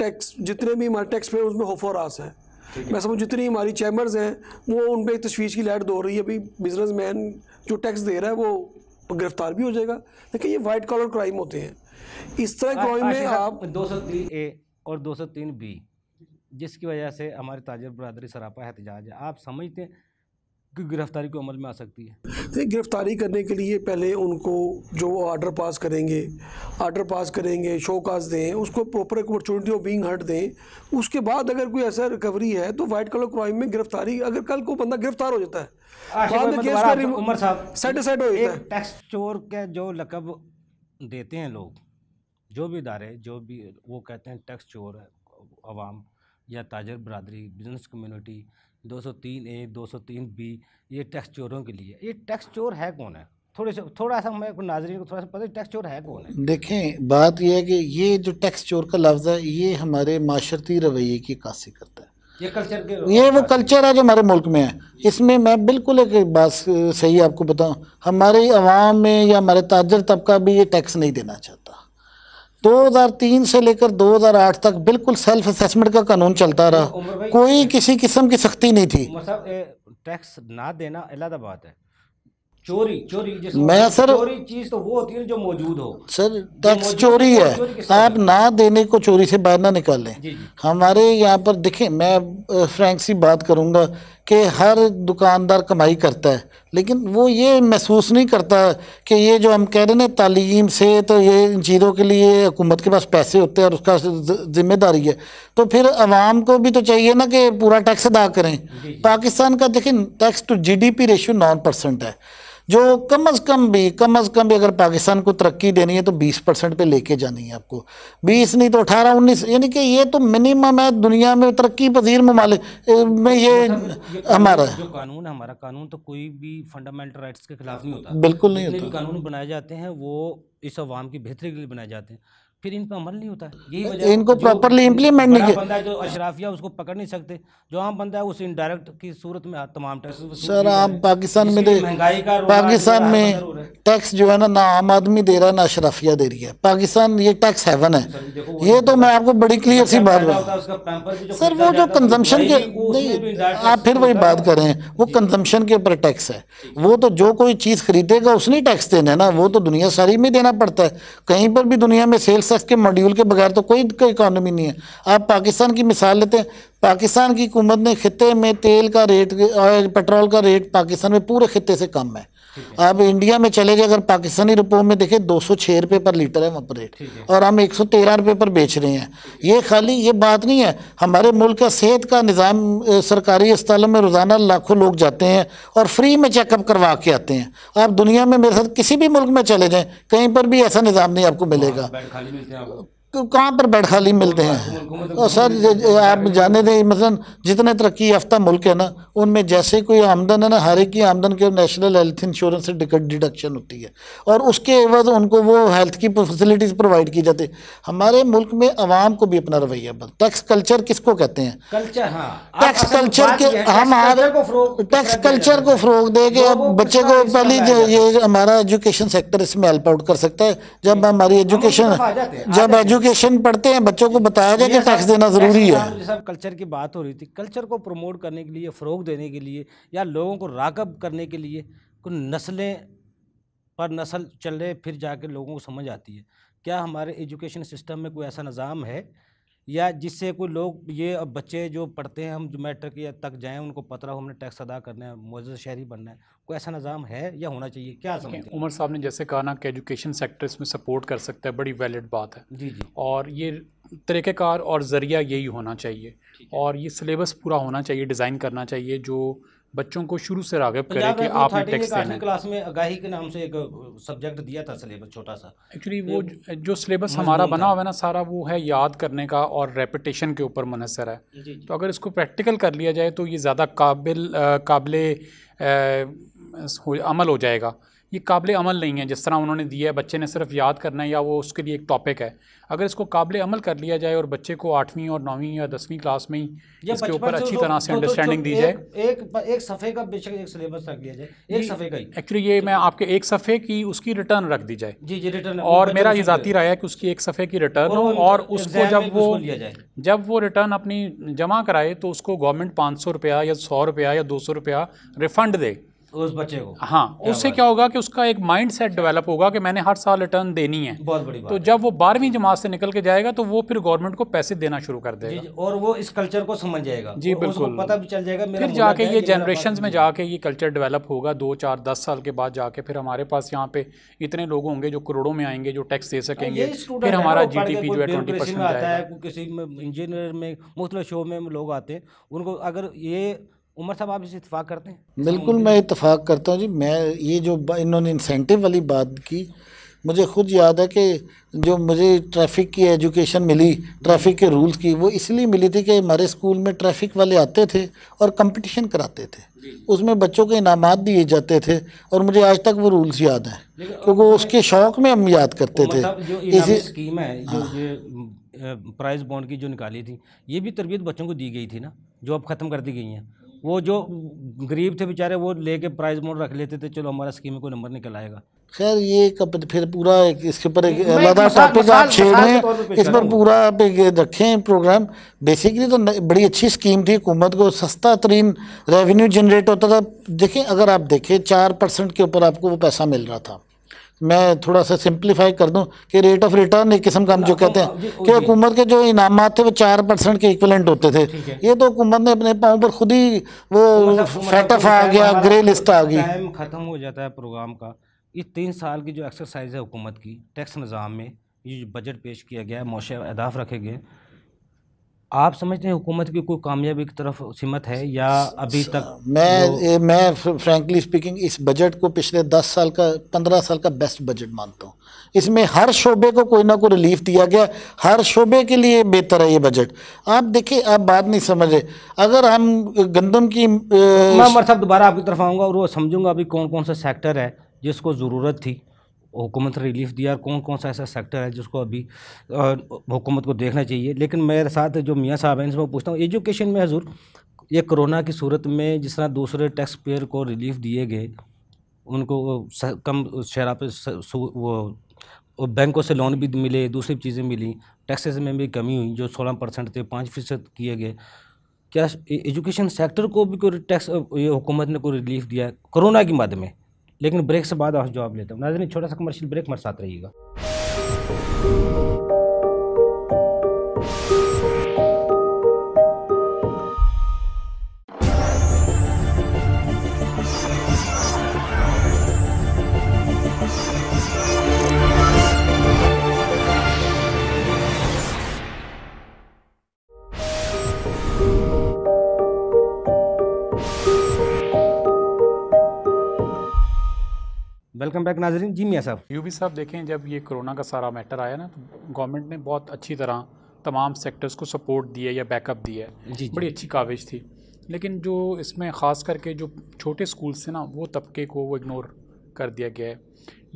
Speaker 5: टैक्स जितने भी हमारे टैक्स पे उसमें होफोरास है मैं समझ जितनी हमारी चैम्बर्स हैं वो उन पर एक तशवीश की लाइट दो रही है अभी मैन जो टैक्स दे रहा है वो गिरफ्तार भी हो जाएगा देखिए ये वाइट कॉलर क्राइम होते
Speaker 1: हैं इस तरह क्राइम में आप दो सौ तीन ए और दो सौ तीन बी जिसकी वजह से हमारे ताजर बरदरी सरापा एहतजाज है आप समझते हैं गिरफ्तारी को अमल में आ सकती
Speaker 5: है गिरफ्तारी करने के लिए पहले उनको जो आर्डर पास करेंगे आर्डर पास करेंगे शो काज दें उसको प्रॉपर अपॉर्चुनिटी ऑफ बीइंग हट दें उसके बाद अगर कोई ऐसा रिकवरी है तो वाइट कलर क्राइम में गिरफ्तारी अगर कल को बंदा गिरफ्तार हो जाता है मतलब साहब हो
Speaker 1: टैक्स चोर के जो लकब देते हैं लोग जो भी इदारे जो भी वो कहते हैं टैक्स चोर है आवाम या ताजर बरदरी बिजनेस कम्यूनिटी 203 ए 203 बी ये टैक्स चोरों के लिए ये टैक्स चोर है कौन है थोड़े से थोड़ा सा मैं नाजरीन को थोड़ा सा पता है टैक्स चोर है कौन
Speaker 4: है देखें बात यह है कि ये जो टैक्स चोर का लफ्ज़ है ये हमारे माशरती रवैये की कासी करता
Speaker 1: है ये कल्चर के ये
Speaker 4: वो कल्चर है जो हमारे मुल्क में है इसमें मैं बिल्कुल एक बात सही आपको बताऊँ हमारे आवाम में या हमारे ताजर तबका भी ये टैक्स नहीं देना चाहता 2003 से लेकर 2008 तक बिल्कुल सेल्फ असेसमेंट का कानून चलता रहा कोई किसी किस्म की सख्ती नहीं थी
Speaker 1: टैक्स ना देना अलग बात है चोरी चोरी मैं सर चोरी चीज तो वो होती है जो मौजूद हो सर टैक्स चोरी है चोरी आप
Speaker 4: ना देने को चोरी से बाहर ना निकालें हमारे यहाँ पर देखें मैं फ्रैंक सी बात करूँगा कि हर दुकानदार कमाई करता है लेकिन वो ये महसूस नहीं करता कि ये जो हम कह रहे ना तालीम से तो ये इन चीज़ों के लिए हुकूमत के पास पैसे होते हैं और उसका ज़िम्मेदारी है तो फिर आवाम को भी तो चाहिए ना कि पूरा टैक्स अदा करें पाकिस्तान का देखें tax to G D P ratio नौ परसेंट है जो कम अज़ कम भी कम अज़ कम भी अगर पाकिस्तान को तरक्की देनी है तो 20 परसेंट पर लेके जानी है आपको 20 नहीं तो 18 19 यानी कि ये तो मिनिमम है दुनिया में तरक्की पजीर ममालिक में ये, ये हमारा जो
Speaker 1: कानून है हमारा कानून तो कोई भी फंडामेंटल राइट्स के खिलाफ नहीं होता बिल्कुल नहीं होता कानून बनाए जाते हैं वो इस अवाम की बेहतरी के लिए बनाए जाते हैं फिर इन पर अमल नहीं होता यही वजह इनको प्रॉपरली इम्प्लीमेंट नहीं बंदा है जो अशराफिया उसको पकड़ नहीं सकते जो आम बंदा है उस इनडायरेक्ट की सूरत में तमाम टैक्स सर आप पाकिस्तान में दे पाकिस्तान में
Speaker 4: टैक्स जो है ना ना आम आदमी दे रहा है ना अशराफिया दे रही है पाकिस्तान ये टैक्स हेवन है ये तो मैं आपको बड़ी क्लियर सी बात
Speaker 1: बताऊँ सर वो जो तो कंजम्पशन के नहीं आप फिर वही बात
Speaker 4: करें वो कंजम्पशन के ऊपर टैक्स है वो तो जो कोई चीज़ खरीदेगा उसने टैक्स देना है ना वो तो दुनिया सारी में देना पड़ता है कहीं पर भी दुनिया में सेल्स सेक्स के मॉड्यूल के बगैर तो कोई इकानमी नहीं है आप पाकिस्तान की मिसाल लेते हैं पाकिस्तान की हुकूमत ने ख़त्े में तेल का रेट पेट्रोल का रेट पाकिस्तान में पूरे ख़त्े से कम है अब इंडिया में चले गए अगर पाकिस्तानी रुपयों में देखें दो सौ छः रुपये पर लीटर है वहाँ पर रेट और हम एक सौ तेरह रुपये पर बेच रहे हैं ये खाली ये बात नहीं है हमारे मुल्क का सेहत का निज़ाम सरकारी अस्पतालों में रोज़ाना लाखों लोग जाते हैं और फ्री में चेकअप करवा के आते हैं आप दुनिया में मेरे साथ किसी भी मुल्क में चले जाएँ कहीं पर भी ऐसा निज़ाम नहीं आपको
Speaker 2: मिलेगा हाँ,
Speaker 4: तो कहाँ पर बैठ खाली मिलते हैं और सर आप जाने दें मतलब जितने तरक्की याफ्ता मुल्क है ना उनमें जैसे कोई आमदन है ना हर एक की आमदन के नेशनल हेल्थ इंश्योरेंस से डिडक्शन होती है और उसके एवज उनको वो हेल्थ की फैसिलिटीज़ प्रोवाइड की जाती है हमारे मुल्क में आवाम को भी अपना रवैया बदल टैक्स कल्चर किसको कहते हैं
Speaker 1: टैक्स कल्चर हाँ। के हम टैक्स कल्चर को
Speaker 4: फ़रोग दे के अब बच्चे को पहली ये हमारा एजुकेशन सेक्टर इसमें हेल्प आउट कर सकता है जब हमारी एजुकेशन जब एजु एजुकेशन पढ़ते हैं बच्चों को बताया जाए कि टैक्स देना ज़रूरी है
Speaker 1: साहब कल्चर की बात हो रही थी कल्चर को प्रमोट करने के लिए फ़रोग देने के लिए या लोगों को रागब करने के लिए कुछ नस्लें पर नस्ल चल रहे फिर जाके लोगों को समझ आती है क्या हमारे एजुकेशन सिस्टम में कोई ऐसा निज़ाम है या जिससे कोई लोग ये बच्चे जो पढ़ते हैं हम जो मैट्रिक या तक जाएं उनको पता हो हमने टैक्स अदा करना है मौजूद शहरी बनना है कोई
Speaker 3: ऐसा निज़ाम है या होना चाहिए क्या समझते उमर साहब ने जैसे कहा ना कि एजुकेशन सेक्टर इसमें सपोर्ट कर सकता है बड़ी वैलिड बात है जी जी और ये तरीक़ार और ज़रिया यही होना चाहिए और ये सिलेबस पूरा होना चाहिए डिज़ाइन करना चाहिए जो बच्चों को शुरू से रागब करें कि आपने टेक्स्ट देना
Speaker 1: क्लास में आगाही के नाम से एक सब्जेक्ट दिया था सिलेबस छोटा सा एक्चुअली वो जो सिलेबस
Speaker 3: हमारा बना हुआ है ना सारा वो है याद करने का और रेपिटेशन के ऊपर मुनसर है जी जी। तो अगर इसको प्रैक्टिकल कर लिया जाए तो ये ज़्यादा काबिल काबिल अमल हो जाएगा ये काबिल अमल नहीं है जिस तरह उन्होंने दिया है बच्चे ने सिर्फ याद करना है या वो उसके लिए एक टॉपिक है अगर इसको काबिल अमल कर लिया जाए और बच्चे को आठवीं और नौवीं या दसवीं क्लास में ही इसके ऊपर अच्छी तरह से अंडरस्टैंडिंग तो- तो दी
Speaker 1: जाए एक सफ़े का बेशक एक सिलेबस रख लिया जाए एक सफ़े का
Speaker 3: एक्चुअली ये मैं आपके एक सफ़े की उसकी रिटर्न रख दी जाए जी जी रिटर्न और मेरा ये ज़ाती राय है कि उसकी एक सफ़े की रिटर्न हो और उसको जब वो जब वो रिटर्न अपनी जमा कराए तो उसको गवर्नमेंट पाँच सौ रुपया या सौ रुपया या दो सौ रुपया रिफंड दे उस बच्चे को हाँ उससे क्या होगा कि उसका एक माइंड सेट डेवलप होगा कि मैंने हर साल रिटर्न देनी है बहुत बड़ी बात तो जब वो बारहवीं जमात से निकल के जाएगा तो वो फिर गवर्नमेंट को पैसे देना शुरू कर देगा
Speaker 1: और वो इस कल्चर को
Speaker 3: समझ जाएगा जी बिल्कुल पता भी चल जाएगा फिर जाके ये जनरेशन में जाके ये कल्चर डेवलप होगा दो चार दस साल के बाद जाके फिर हमारे पास यहाँ पे इतने लोग होंगे जो करोड़ों में आएंगे जो टैक्स दे हाँ, सकेंगे फिर हमारा जी डी पी जो है
Speaker 1: किसी इंजीनियर में मुख्तलिफ शो में लोग आते हैं उनको अगर ये उमर साहब आप इसे इतफाक़ करते हैं बिल्कुल मैं
Speaker 4: इतफाक़ करता हूँ जी मैं ये जो इन्होंने इंसेंटिव वाली बात की मुझे खुद याद है कि जो मुझे ट्रैफिक की एजुकेशन मिली ट्रैफिक के रूल्स की वो इसलिए मिली थी कि हमारे स्कूल में ट्रैफिक वाले आते थे और कंपटीशन कराते थे उसमें बच्चों के इनाम दिए जाते थे और मुझे आज तक वो रूल्स याद हैं क्योंकि उसके शौक में हम याद करते थे
Speaker 1: इसी स्कीम है जो प्राइज हाँ। बॉन्ड की जो निकाली थी ये भी तरबियत बच्चों को दी गई थी ना जो अब ख़त्म कर दी गई हैं वो जो गरीब थे बेचारे वो लेके प्राइज मोड रख लेते थे चलो हमारा स्कीम में कोई नंबर निकल आएगा खैर ये कब फिर पूरा एक इसके ऊपर एक अलग टॉपिक आप रहे इस पर
Speaker 4: पूरा आप एक रखें प्रोग्राम बेसिकली तो बड़ी अच्छी स्कीम थी हुकूमत को सस्ता तरीन रेवेन्यू जनरेट होता था देखें अगर आप देखें चार परसेंट के ऊपर आपको वो पैसा मिल रहा था मैं थोड़ा सा सिंप्लीफाई कर दूं कि रेट ऑफ रिटर्न एक किस्म का हम जो हाँ, कहते हैं हाँ, कि हुकूमत के जो इनाम थे वो चार परसेंट के इक्वलेंट होते थे ये तो हुकूमत ने अपने पाँव पर खुद ही वो फैटफ मतलब आ गया ग्रे लिस्ट आ गई
Speaker 1: ख़त्म हो जाता है प्रोग्राम का ये तीन साल की जो एक्सरसाइज है हुकूमत की टैक्स निज़ाम में ये बजट पेश किया गया है मौशे अहदाफ रखे गए आप समझते हैं हुकूमत की कोई कामयाबी की तरफ सिमत है या अभी तक मैं
Speaker 4: मैं फ्रेंकली स्पीकिंग इस बजट को पिछले दस साल का पंद्रह साल का बेस्ट बजट मानता हूँ इसमें हर शोबे को कोई ना कोई रिलीफ दिया गया हर शोबे के लिए बेहतर है ये बजट आप देखिए आप बात नहीं समझ रहे अगर हम गंदम की मैं साहब
Speaker 1: दोबारा आपकी तरफ आऊँगा और वो समझूंगा अभी कौन कौन सा सेक्टर है जिसको ज़रूरत थी हुकूमत ने रिलीफ दिया और कौन कौन सा ऐसा सेक्टर है जिसको अभी हुकूमत को देखना चाहिए लेकिन मेरे साथ जो मियाँ साहब हैं इनसे मैं पूछता हूँ एजुकेशन में हजूर ये कोरोना की सूरत में जिस तरह दूसरे टैक्स पेयर को रिलीफ दिए गए उनको कम शराब पे वो बैंकों से लोन भी मिले दूसरी चीज़ें मिली टैक्सेस में भी कमी हुई जो सोलह परसेंट थे पाँच फीसद किए गए क्या एजुकेशन सेक्टर को भी कोई टैक्स ये हुकूमत ने कोई रिलीफ दिया कोरोना की बाद में लेकिन ब्रेक से बाद जॉब लेता हूँ नाजन छोटा सा कमर्शियल ब्रेक मेरे साथ रहिएगा
Speaker 3: वेलकम बैक नाजरीन जी मियाँ साहब यूपी साहब देखें जब ये कोरोना का सारा मैटर आया ना तो गवर्नमेंट ने बहुत अच्छी तरह तमाम सेक्टर्स को सपोर्ट दिया या बैकअप दिया है जी, जी बड़ी अच्छी काविज थी लेकिन जो इसमें ख़ास करके जो छोटे स्कूल्स थे ना वो तबके को वो इग्नोर कर दिया गया है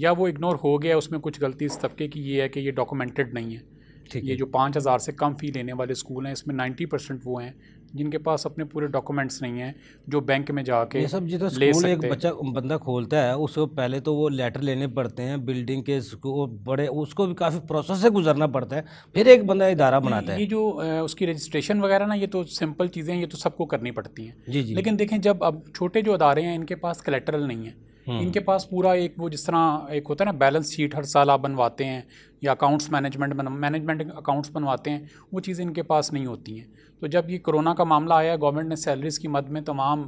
Speaker 3: या वो इग्नोर हो गया उसमें कुछ गलती इस तबके की ये है कि ये डॉक्यूमेंटेड नहीं है ये जो पाँच हज़ार से कम फ़ी लेने वाले स्कूल हैं इसमें नाइन्टी परसेंट वो हैं जिनके पास अपने पूरे डॉक्यूमेंट्स नहीं हैं जो बैंक में जाके ये सब जितना ले सकते एक बच्चा
Speaker 1: बंदा खोलता है उसको पहले तो वो लेटर लेने पड़ते हैं बिल्डिंग के उसको बड़े उसको भी काफ़ी
Speaker 3: प्रोसेस से गुजरना पड़ता है फिर एक बंदा इदारा बनाता है ये जो उसकी रजिस्ट्रेशन वगैरह ना ये तो सिंपल चीज़ें ये तो सबको करनी पड़ती हैं जी जी लेकिन देखें जब अब छोटे जो अदारे हैं इनके पास कलेक्टरल नहीं है हम्म। इनके पास पूरा एक वो जिस तरह एक होता है ना बैलेंस शीट हर साल आप बनवाते हैं या अकाउंट्स मैनेजमेंट बन मैनेजमेंट अकाउंट्स बनवाते हैं वो चीज़ें इनके पास नहीं होती हैं तो जब ये कोरोना का मामला आया गवर्नमेंट ने सैलरीज़ की मद में तमाम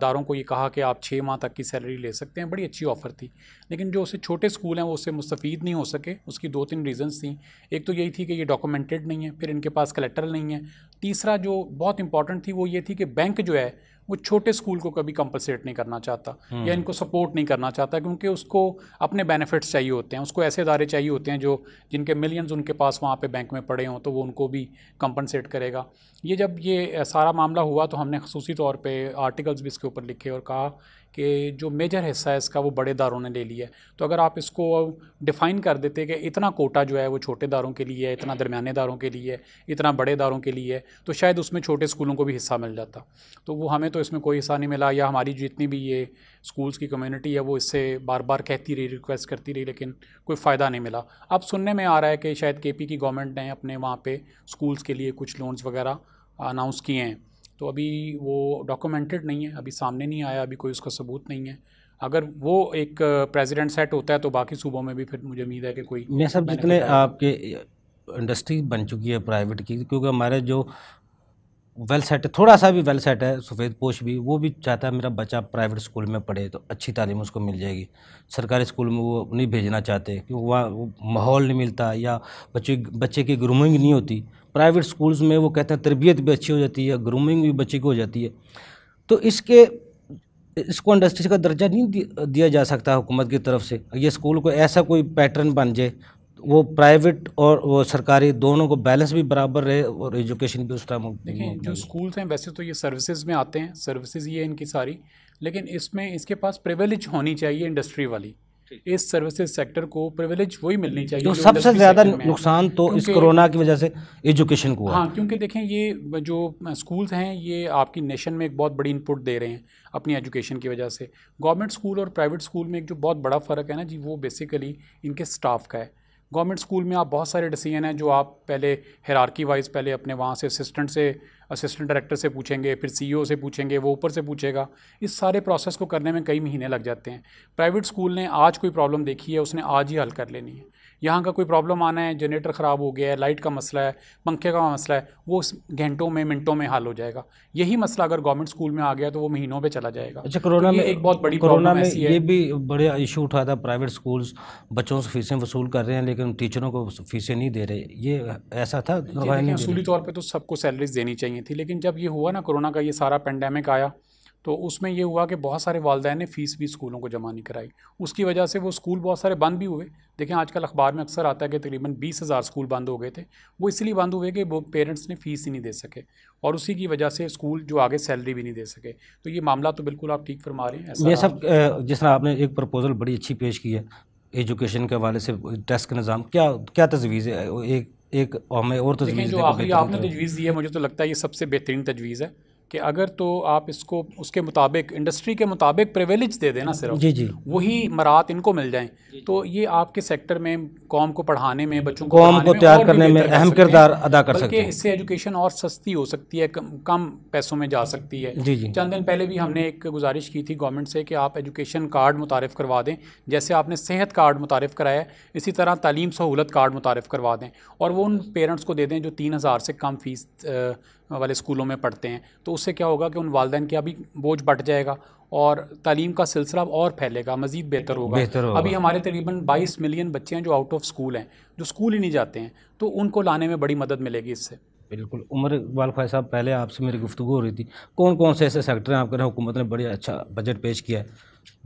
Speaker 3: दारों को ये कहा कि आप छः माह तक की सैलरी ले सकते हैं बड़ी अच्छी ऑफ़र थी लेकिन जो उससे छोटे स्कूल हैं वो उससे मुस्तफ़ नहीं हो सके उसकी दो तीन रीज़न्स थी एक तो यही थी कि ये डॉक्यूमेंटेड नहीं है फिर इनके पास कलेक्टर नहीं है तीसरा जो बहुत इंपॉर्टेंट थी वो ये थी कि बैंक जो है वो छोटे स्कूल को कभी कंपनसेट नहीं करना चाहता या हम्म। इनको सपोर्ट नहीं करना चाहता क्योंकि उसको अपने बेनिफिट्स चाहिए होते हैं उसको ऐसे इदारे चाहिए होते हैं जो जिनके मिलियंस उनके पास वहाँ पे बैंक में पड़े हों तो वो उनको भी कंपनसेट करेगा ये जब ये सारा मामला हुआ तो हमने खसूसी तौर पर आर्टिकल्स भी इसके ऊपर लिखे और कहा कि जो मेजर हिस्सा है इसका वो बड़े दारों ने ले लिया है तो अगर आप इसको डिफ़ाइन कर देते कि इतना कोटा जो है वो छोटे दारों के लिए है इतना दरमियाने दारों के लिए है इतना बड़े दारों के लिए है तो शायद उसमें छोटे स्कूलों को भी हिस्सा मिल जाता तो वो हमें तो इसमें कोई हिस्सा नहीं मिला या हमारी जितनी भी ये स्कूल्स की कम्यूनिटी है वो इससे बार बार कहती रही रिक्वेस्ट करती रही लेकिन कोई फ़ायदा नहीं मिला अब सुनने में आ रहा है कि शायद के की गवर्नमेंट ने अपने वहाँ पर स्कूल्स के लिए कुछ लोन्स वगैरह अनाउंस किए हैं तो अभी वो डॉक्यूमेंटेड नहीं है अभी सामने नहीं आया अभी कोई उसका सबूत नहीं है अगर वो एक प्रेसिडेंट uh, सेट होता है तो बाकी सूबों में भी फिर मुझे उम्मीद है कि कोई नहीं सब जितने
Speaker 1: आपके इंडस्ट्री uh, बन चुकी है प्राइवेट की क्योंकि हमारे जो वेल सेट है थोड़ा सा भी वेल सेट है सफ़ेद पोश भी वो भी चाहता है मेरा बच्चा प्राइवेट स्कूल में पढ़े तो अच्छी तालीम उसको मिल जाएगी सरकारी स्कूल में वो नहीं भेजना चाहते क्योंकि वहाँ माहौल नहीं मिलता या बच्चे बच्चे की ग्रूमिंग नहीं होती प्राइवेट स्कूल्स में वो कहते हैं तरबियत भी अच्छी हो जाती है ग्रूमिंग भी बच्चे की हो जाती है तो इसके इसको इंडस्ट्रीज का दर्जा नहीं दिया जा सकता हुकूमत की तरफ से ये स्कूल को ऐसा कोई पैटर्न बन जाए वो प्राइवेट और वो सरकारी दोनों को बैलेंस भी बराबर रहे और एजुकेशन भी उस टाइम देखिए
Speaker 3: जो स्कूल्स हैं वैसे तो ये सर्विसेज में आते हैं सर्विसेज ये इनकी सारी लेकिन इसमें इसके पास प्रिवेलेज होनी चाहिए इंडस्ट्री वाली इस सर्विसेज सेक्टर को प्रिविलेज वही मिलनी चाहिए तो सबसे ज़्यादा नुकसान तो इस कोरोना
Speaker 1: की वजह से एजुकेशन को हाँ
Speaker 3: क्योंकि देखें ये जो स्कूल्स हैं ये आपकी नेशन में एक बहुत बड़ी इनपुट दे रहे हैं अपनी एजुकेशन की वजह से गवर्नमेंट स्कूल और प्राइवेट स्कूल में एक जो बहुत बड़ा फ़र्क है ना जी वो बेसिकली इनके स्टाफ का है गवर्नमेंट स्कूल में आप बहुत सारे डिसीजन हैं जो आप पहले हेरारकी वाइज पहले अपने वहाँ से असिस्टेंट से असिस्टेंट डायरेक्टर से पूछेंगे फिर सी से पूछेंगे वो ऊपर से पूछेगा इस सारे प्रोसेस को करने में कई महीने लग जाते हैं प्राइवेट स्कूल ने आज कोई प्रॉब्लम देखी है उसने आज ही हल कर लेनी है यहाँ का कोई प्रॉब्लम आना है जनरेटर ख़राब हो गया है लाइट का मसला है पंखे का मसला है वो घंटों में मिनटों में हल हो जाएगा यही मसला अगर गवर्नमेंट स्कूल में आ गया तो वो महीनों पर चला जाएगा अच्छा कोरोना तो में एक बहुत बड़ी कोरोना में ये भी बड़े
Speaker 1: इशू उठा था प्राइवेट स्कूल बच्चों से फीसें वसूल कर रहे हैं लेकिन टीचरों को फीसें नहीं दे रहे ये ऐसा था असूली
Speaker 3: तौर पर तो सबको सैलरीज देनी चाहिए थी लेकिन जब ये हुआ ना कोरोना का ये सारा पेंडेमिक आया तो उसमें ये हुआ कि बहुत सारे वालदेन ने फ़ीस भी स्कूलों को जमा नहीं कराई उसकी वजह से वो स्कूल बहुत सारे बंद भी हुए देखें आजकल अखबार में अक्सर आता है कि तकरीबन बीस हज़ार स्कूल बंद हो गए थे वो इसलिए बंद हुए कि वो पेरेंट्स ने फ़ीस ही नहीं दे सके और उसी की वजह से स्कूल जो आगे सैलरी भी नहीं दे सके तो ये मामला तो बिल्कुल आप ठीक फरमा रहे हैं ये सब
Speaker 1: जिस आपने एक प्रपोज़ल बड़ी अच्छी पेश की है एजुकेशन के हवाले से डेस्क का निज़ाम क्या क्या तजवीज़ है एक एक और तजवीज़ जो आपने तो।
Speaker 3: तजवीज़ दी है मुझे तो लगता है ये सबसे बेहतरीन तजवीज़ है कि अगर तो आप इसको उसके मुताबिक इंडस्ट्री के मुताबिक प्रिविलेज दे देना सिर्फ जी जी वही मरात इनको मिल जाएं तो ये आपके सेक्टर में कौम को पढ़ाने में बच्चों को कौम को तैयार करने में अहम किरदार अदा कर सकते हैं इससे एजुकेशन और सस्ती हो सकती है कम, कम पैसों में जा सकती है जी जी चंद दिन पहले भी हमने एक गुजारिश की थी गवर्नमेंट से कि आप एजुकेशन कार्ड मुतारफ़ करवा दें जैसे आपने सेहत कार्ड मुतारफ़ कराया इसी तरह तालीम सहूलत कार्ड मुतारफ़ करवा दें और वो उन पेरेंट्स को दे दें जो तीन हज़ार से कम फीस वाले स्कूलों में पढ़ते हैं तो उससे क्या होगा कि उन वालदेन का भी बोझ बढ़ जाएगा और तालीम का सिलसिला और फैलेगा मज़ीद बेहतर होगा बेहतर होगा अभी हमारे तकरीबन 22 मिलियन बच्चे हैं जो आउट ऑफ स्कूल हैं जो स्कूल ही नहीं जाते हैं तो उनको लाने में बड़ी मदद मिलेगी इससे
Speaker 1: बिल्कुल उमर इकबाल खाई साहब पहले आपसे मेरी गुफ्तु हो रही थी कौन कौन से ऐसे सेक्टर हैं आपके यहाँ हुकूमत ने बड़ी अच्छा बजट पेश किया है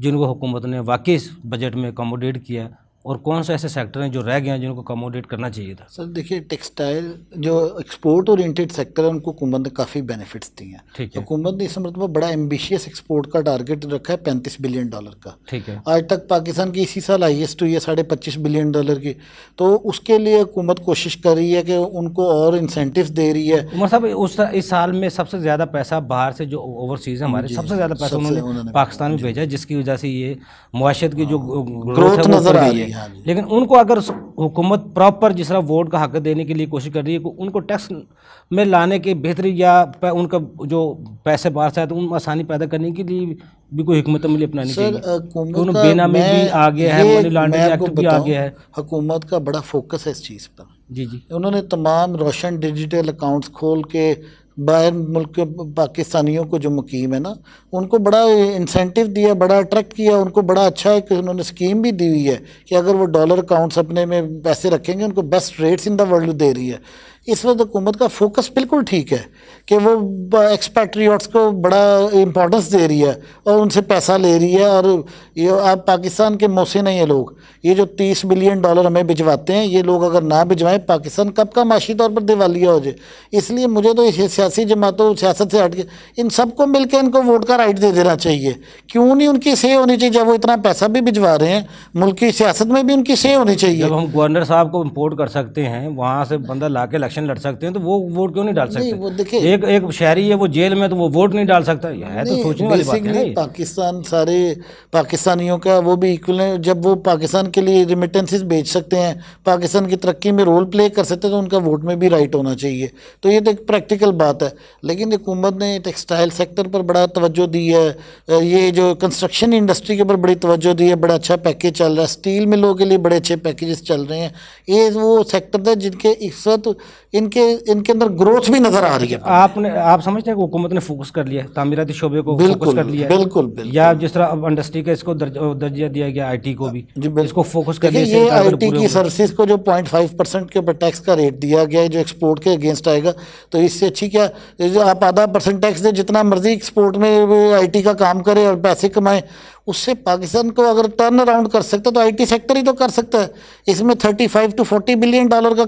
Speaker 1: जिनको हुकूमत ने वाकई बजट में एकोमोडेट किया और कौन से ऐसे सेक्टर हैं जो रह गए हैं जिनको कमोडेट करना चाहिए था
Speaker 4: सर देखिए टेक्सटाइल जो एक्सपोर्ट ओरिएंटेड सेक्टर है उनको हुकूमत ने काफ़ी बेनिफिट्स दिए हैं ठीक है हुकूमत तो ने इस मतलब बड़ा एम्बिशियस एक्सपोर्ट का टारगेट रखा है पैंतीस बिलियन डॉलर का ठीक है आज तक पाकिस्तान की इसी साल एस हुई है साढ़े पच्चीस बिलियन डॉलर की तो उसके लिए हुकूमत कोशिश कर रही है कि उनको और इंसेंटिव दे रही है
Speaker 1: उमर साहब उस इस साल में सबसे ज़्यादा पैसा बाहर से जो ओवरसीज़ हमारे सबसे ज़्यादा पैसा उन्होंने पाकिस्तान में भेजा जिसकी वजह से ये मुआशत की जो ग्रोथ हाँ। नज़र आ रही है हाँ लेकिन उनको अगर हुकूमत प्रॉपर जिस तरह वोट का हक देने के लिए कोशिश कर रही है उनको टैक्स में लाने के बेहतरी या उनका जो पैसे बाहर से आए तो उन आसानी पैदा करने के लिए भी कोई अमली अपनानी हुकूमत तो बेना में भी आ भी आ गया है
Speaker 4: हुकूमत का बड़ा फोकस है इस चीज़ पर जी जी उन्होंने तमाम रोशन डिजिटल अकाउंट्स खोल के बाहर मुल्क पाकिस्तानियों को जो मुकीम है ना उनको बड़ा इंसेंटिव दिया बड़ा अट्रैक्ट किया उनको बड़ा अच्छा एक उन्होंने स्कीम भी दी हुई है कि अगर वो डॉलर अकाउंट्स अपने में पैसे रखेंगे उनको best rates in the world दे रही है इस वक्त हुकूमत का फोकस बिल्कुल ठीक है कि वो एक्सपैट्रियट्स को बड़ा इम्पोर्टेंस दे रही है और उनसे पैसा ले रही है और ये आप पाकिस्तान के मोहसिन हैं है लोग ये जो तीस बिलियन डॉलर हमें भिजवाते हैं ये लोग अगर ना भिजवाएं पाकिस्तान कब का माशी तौर पर दिवालिया हो जाए इसलिए मुझे तो सियासी जमातों सियासत से हट के इन सबको मिल के इनको वोट का राइट दे देना चाहिए क्यों नहीं उनकी से होनी चाहिए जब वो इतना पैसा भी भिजवा रहे हैं मुल्क की सियासत में भी उनकी से होनी चाहिए जब हम
Speaker 1: गवर्नर साहब को इम्पोर्ट कर सकते हैं वहाँ से बंदा ला के इलेक्शन लड़ सकते हैं तो वो वोट क्यों नहीं डाल सकते नहीं, वो देखिए एक एक शहरी है वो जेल में तो वो वोट नहीं डाल सकता है, है तो सोचने वाली बात है
Speaker 4: पाकिस्तान सारे पाकिस्तानियों का वो भी इक्वल है जब वो पाकिस्तान के लिए रिमिटेंसेस भेज सकते हैं पाकिस्तान की तरक्की में रोल प्ले कर सकते हैं तो उनका वोट में भी राइट होना चाहिए तो ये तो एक प्रैक्टिकल बात है लेकिन हुकूमत ने टेक्सटाइल सेक्टर पर बड़ा तवज्जो दी है ये जो कंस्ट्रक्शन इंडस्ट्री के ऊपर बड़ी तवज्जो दी है बड़ा अच्छा पैकेज चल रहा है स्टील मिलों के लिए बड़े अच्छे पैकेजेस चल रहे हैं ये वो
Speaker 1: सेक्टर था जिनके इस वक्त इनके इनके अंदर ग्रोथ भी नजर आ रही है आपने आप समझते हैं कि हुकूमत ने फोकस कर लिया तामीराती शोबे को फोकस कर लिया बिल्कुल, बिल्कुल या जिस तरह अब इंडस्ट्री का इसको दर्जा दिया गया आईटी को भी इसको फोकस कर लिया ये आईटी की सर्विस
Speaker 4: को जो पॉइंट फाइव परसेंट के ऊपर टैक्स का रेट दिया गया है जो एक्सपोर्ट के अगेंस्ट आएगा तो इससे अच्छी क्या जो आप आधा परसेंट टैक्स दें जितना मर्जी एक्सपोर्ट में आई का काम करें और पैसे कमाएं उससे पाकिस्तान को अगर टर्न अराउंड कर सकता है तो आईटी सेक्टर ही तो कर सकता है इसमें 35 टू 40 बिलियन डॉलर का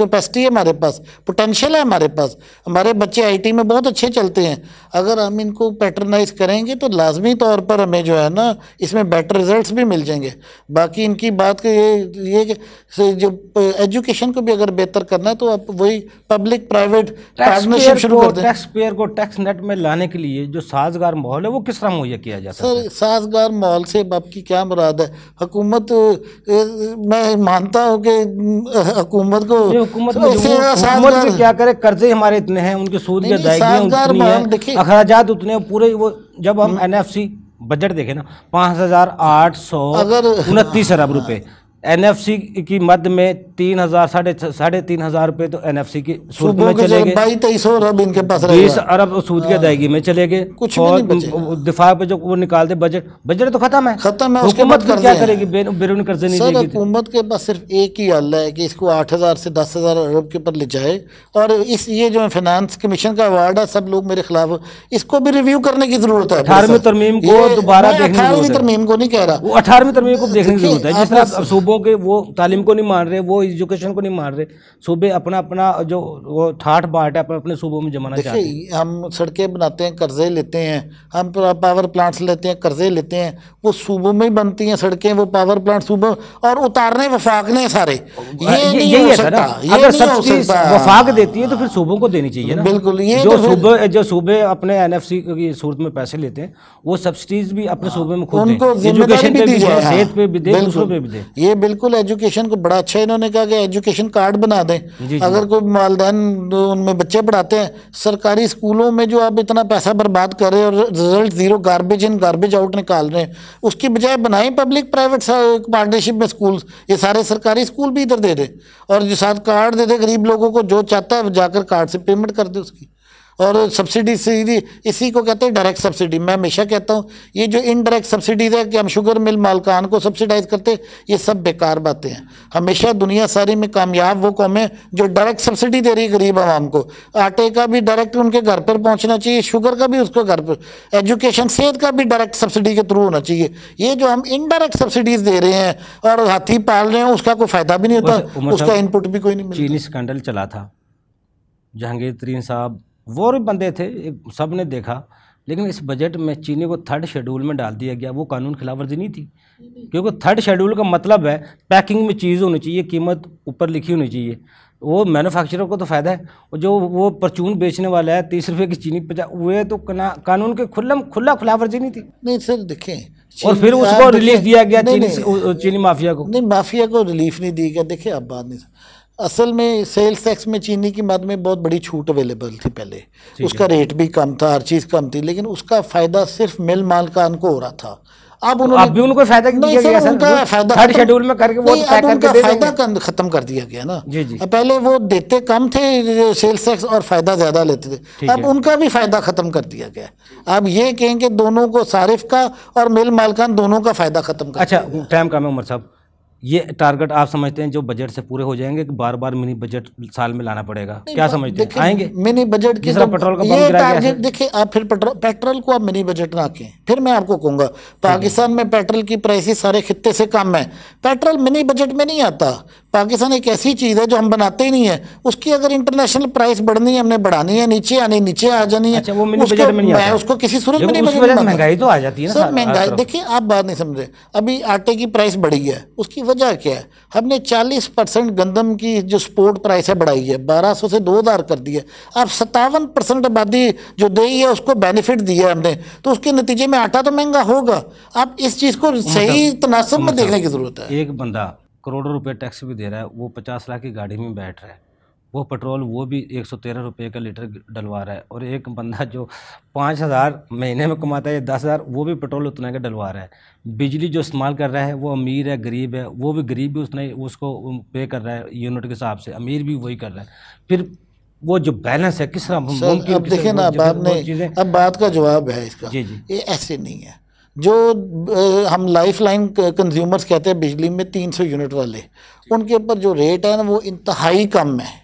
Speaker 4: कैपेसिटी uh, है हमारे पास पोटेंशियल है हमारे पास हमारे बच्चे आईटी में बहुत अच्छे चलते हैं अगर हम इनको पैटर्नाइज करेंगे तो लाजमी तौर पर हमें जो है ना इसमें बेटर रिजल्ट्स भी मिल जाएंगे बाकी इनकी बात के ये ये जो एजुकेशन को भी अगर बेहतर करना है तो आप वही पब्लिक प्राइवेट पार्टनरशिप शुरू कर दें टैक्स
Speaker 1: पेयर को टैक्स नेट में लाने के लिए जो साजगार माहौल है वो किस तरह मुहैया किया जाता
Speaker 4: सर साजगार माहौल से आपकी क्या मुराद है हुकूमत मैं मानता हूँ कि हुकूमत को हुकूमत क्या
Speaker 1: करे कर्जे हमारे इतने हैं उनके सूद के दायरे अखराजात उतने पूरे वो जब हम एन बजट देखे ना पाँच हज़ार आठ सौ उनतीस अरब रुपए सी की मद में तीन हजार साढ़े साढ़े तीन हजार रुपये तो सी की सूद में चले गए तेईस अरब बीस अरब सूद की अदायगी हाँ। में चले गए कुछ और दिफा पे जो वो निकालते बजट बजट तो खत्म है खत्म है हुकूमत कर क्या करेगी बेरोन कर्जे नहीं देगी तो।
Speaker 4: हुकूमत के पास सिर्फ एक ही हल है कि इसको आठ हज़ार से दस हज़ार अरब के ऊपर ले जाए और इस ये जो फाइनेंस कमीशन का अवार्ड है सब लोग
Speaker 1: मेरे खिलाफ इसको भी रिव्यू करने की जरूरत है अठारहवीं तरमीम को दोबारा देखने की तरमीम को नहीं कह रहा वो अठारहवीं तरमीम को देखने की जरूरत है जिस तरह सूबों के वो तालीम को नहीं मान रहे वो एजुकेशन को नहीं मान रहे सूबे अपना अपना जो वो ठाठ बाट है अपने अपने सूबों में जमाना चाहते हैं हम
Speaker 4: सड़कें बनाते हैं कर्जे लेते हैं हम पावर प्लांट्स लेते हैं कर्जे लेते हैं वो सूबों में ही बनती हैं सड़कें वो पावर प्लांट सूबे और उतारने वफाक ने सारे ये यही अगर सब्सिडी वफाक
Speaker 1: देती है तो फिर सूबों को देनी चाहिए बिल्कुल ये जो तो सूबे जो सूबे अपने एन एफ सी की सूरत में पैसे लेते हैं वो सब्सिडीज भी अपने हाँ, सूबे में खुद उनको एजुकेशन पे भी दे सेहत पे भी दे दूसरों पे भी दे
Speaker 4: ये बिल्कुल एजुकेशन को बड़ा अच्छा इन्होंने कहा कि एजुकेशन कार्ड बना दें अगर कोई वालदेन उनमें बच्चे पढ़ाते हैं सरकारी स्कूलों में जो आप इतना पैसा बर्बाद कर रहे हैं और result zero garbage in garbage out निकाल रहे हैं उसकी बजाय बनाएं पब्लिक प्राइवेट पार्टनरशिप में स्कूल ये सारे सरकारी स्कूल भी इधर दे दे और जो साथ कार्ड दे दे गरीब लोगों को जो चाहता है जाकर कार्ड से पेमेंट कर दे उसकी और सब्सिडी सीधी इसी को कहते हैं डायरेक्ट सब्सिडी मैं हमेशा कहता हूँ ये जो इनडायरेक्ट सब्सिडीज़ है कि हम शुगर मिल मालकान को सब्सिडाइज़ करते ये सब बेकार बातें हैं हमेशा दुनिया सारी में कामयाब वो कौम है जो डायरेक्ट सब्सिडी दे रही है गरीब आवाम को आटे का भी डायरेक्ट उनके घर पर पहुँचना चाहिए शुगर का भी उसको घर पर एजुकेशन सेहत का भी डायरेक्ट सब्सिडी के थ्रू होना चाहिए ये जो हम इनडायरेक्ट सब्सिडीज़ दे रहे हैं और हाथी पाल रहे हैं उसका कोई फ़ायदा भी नहीं होता उसका
Speaker 1: इनपुट भी कोई नहीं चीनी स्कैंडल चला था जहांगीर तरीन साहब वो भी बंदे थे सब ने देखा लेकिन इस बजट में चीनी को थर्ड शेड्यूल में डाल दिया गया वो कानून खिलाफ वर्जी नहीं थी क्योंकि थर्ड शेड्यूल का मतलब है पैकिंग में चीज़ होनी चाहिए कीमत ऊपर लिखी होनी चाहिए वो मैन्युफैक्चरर को तो फ़ायदा है और जो वो परचून बेचने वाला है तीस रुपये की चीनी पचा हुए तो कानून के खुल्लम खुला खिलाफ वर्जी नहीं थी नहीं सर देखें और फिर उसको रिलीफ दिया गया चीनी माफिया को नहीं माफिया को रिलीफ नहीं दी गया देखिए अब बात नहीं
Speaker 4: असल में सेल्स टैक्स में चीनी की मद में बहुत बड़ी छूट अवेलेबल थी पहले उसका रेट भी कम था हर चीज़ कम थी लेकिन उसका फ़ायदा सिर्फ मिल मालकान को हो रहा था अब तो उन्होंने अब भी उनको फायदा नहीं दिया गया उनका फायदा हर शेड्यूल में करके वो पैक अब उनका फायदा खत्म कर दिया गया ना जी जी पहले वो देते कम थे सेल्स टैक्स और फायदा ज्यादा लेते थे अब उनका भी फायदा खत्म कर दिया गया अब ये कहें कि दोनों को सारिफ का और मिल मालकान दोनों का
Speaker 1: फायदा खत्म कर अच्छा टाइम कम है उमर साहब ये टारगेट आप समझते हैं जो बजट से पूरे हो जाएंगे कि बार बार मिनी बजट साल में लाना पड़ेगा क्या समझते हैं आएंगे मिनी बजट की तरह पेट्रोल तो का ये टारगेट
Speaker 4: देखिए आप फिर पेट्रोल पेट्रोल को आप मिनी बजट ना के फिर मैं आपको कहूंगा पाकिस्तान में पेट्रोल की प्राइसेस सारे खत्ते से कम है पेट्रोल मिनी बजट में नहीं आता पाकिस्तान एक ऐसी चीज़ है जो हम बनाते ही नहीं है उसकी अगर इंटरनेशनल प्राइस बढ़नी है हमने बढ़ानी है नीचे आनी नीचे आ जानी है
Speaker 1: अच्छा, वो उसको किसी सूरत में नहीं बजट महंगाई तो आ जाती है सर महंगाई हाँ, देखिए
Speaker 4: आप बात नहीं समझे अभी आटे की प्राइस बढ़ी है उसकी वजह क्या है हमने 40 परसेंट गंदम की जो स्पोर्ट प्राइस है बढ़ाई है 1200 से 2000 कर दी है अब सत्तावन परसेंट आबादी जो दे है उसको बेनिफिट दिया है हमने तो उसके नतीजे में आटा तो महंगा होगा अब इस चीज़ को सही तनासब में देखने की ज़रूरत है
Speaker 1: एक बंदा करोड़ों रुपये टैक्स भी दे रहा है वो पचास लाख की गाड़ी में बैठ रहा है वो पेट्रोल वो भी एक सौ तेरह रुपये का लीटर डलवा रहा है और एक बंदा जो पाँच हज़ार महीने में कमाता है या दस हज़ार वो भी पेट्रोल उतना का डलवा रहा है बिजली जो इस्तेमाल कर रहा है वो अमीर है गरीब है वो भी गरीब भी उतना उसको पे कर रहा है यूनिट के हिसाब से अमीर भी वही कर रहा है फिर वो जो बैलेंस है किस तरह अब देखिए ना अब आपने
Speaker 4: अब बात का जवाब है इसका जी जी ये ऐसे नहीं है जो हम लाइफ लाइन कंज्यूमर्स कहते हैं बिजली में 300 यूनिट वाले उनके ऊपर जो रेट है ना वो इंतहाई कम है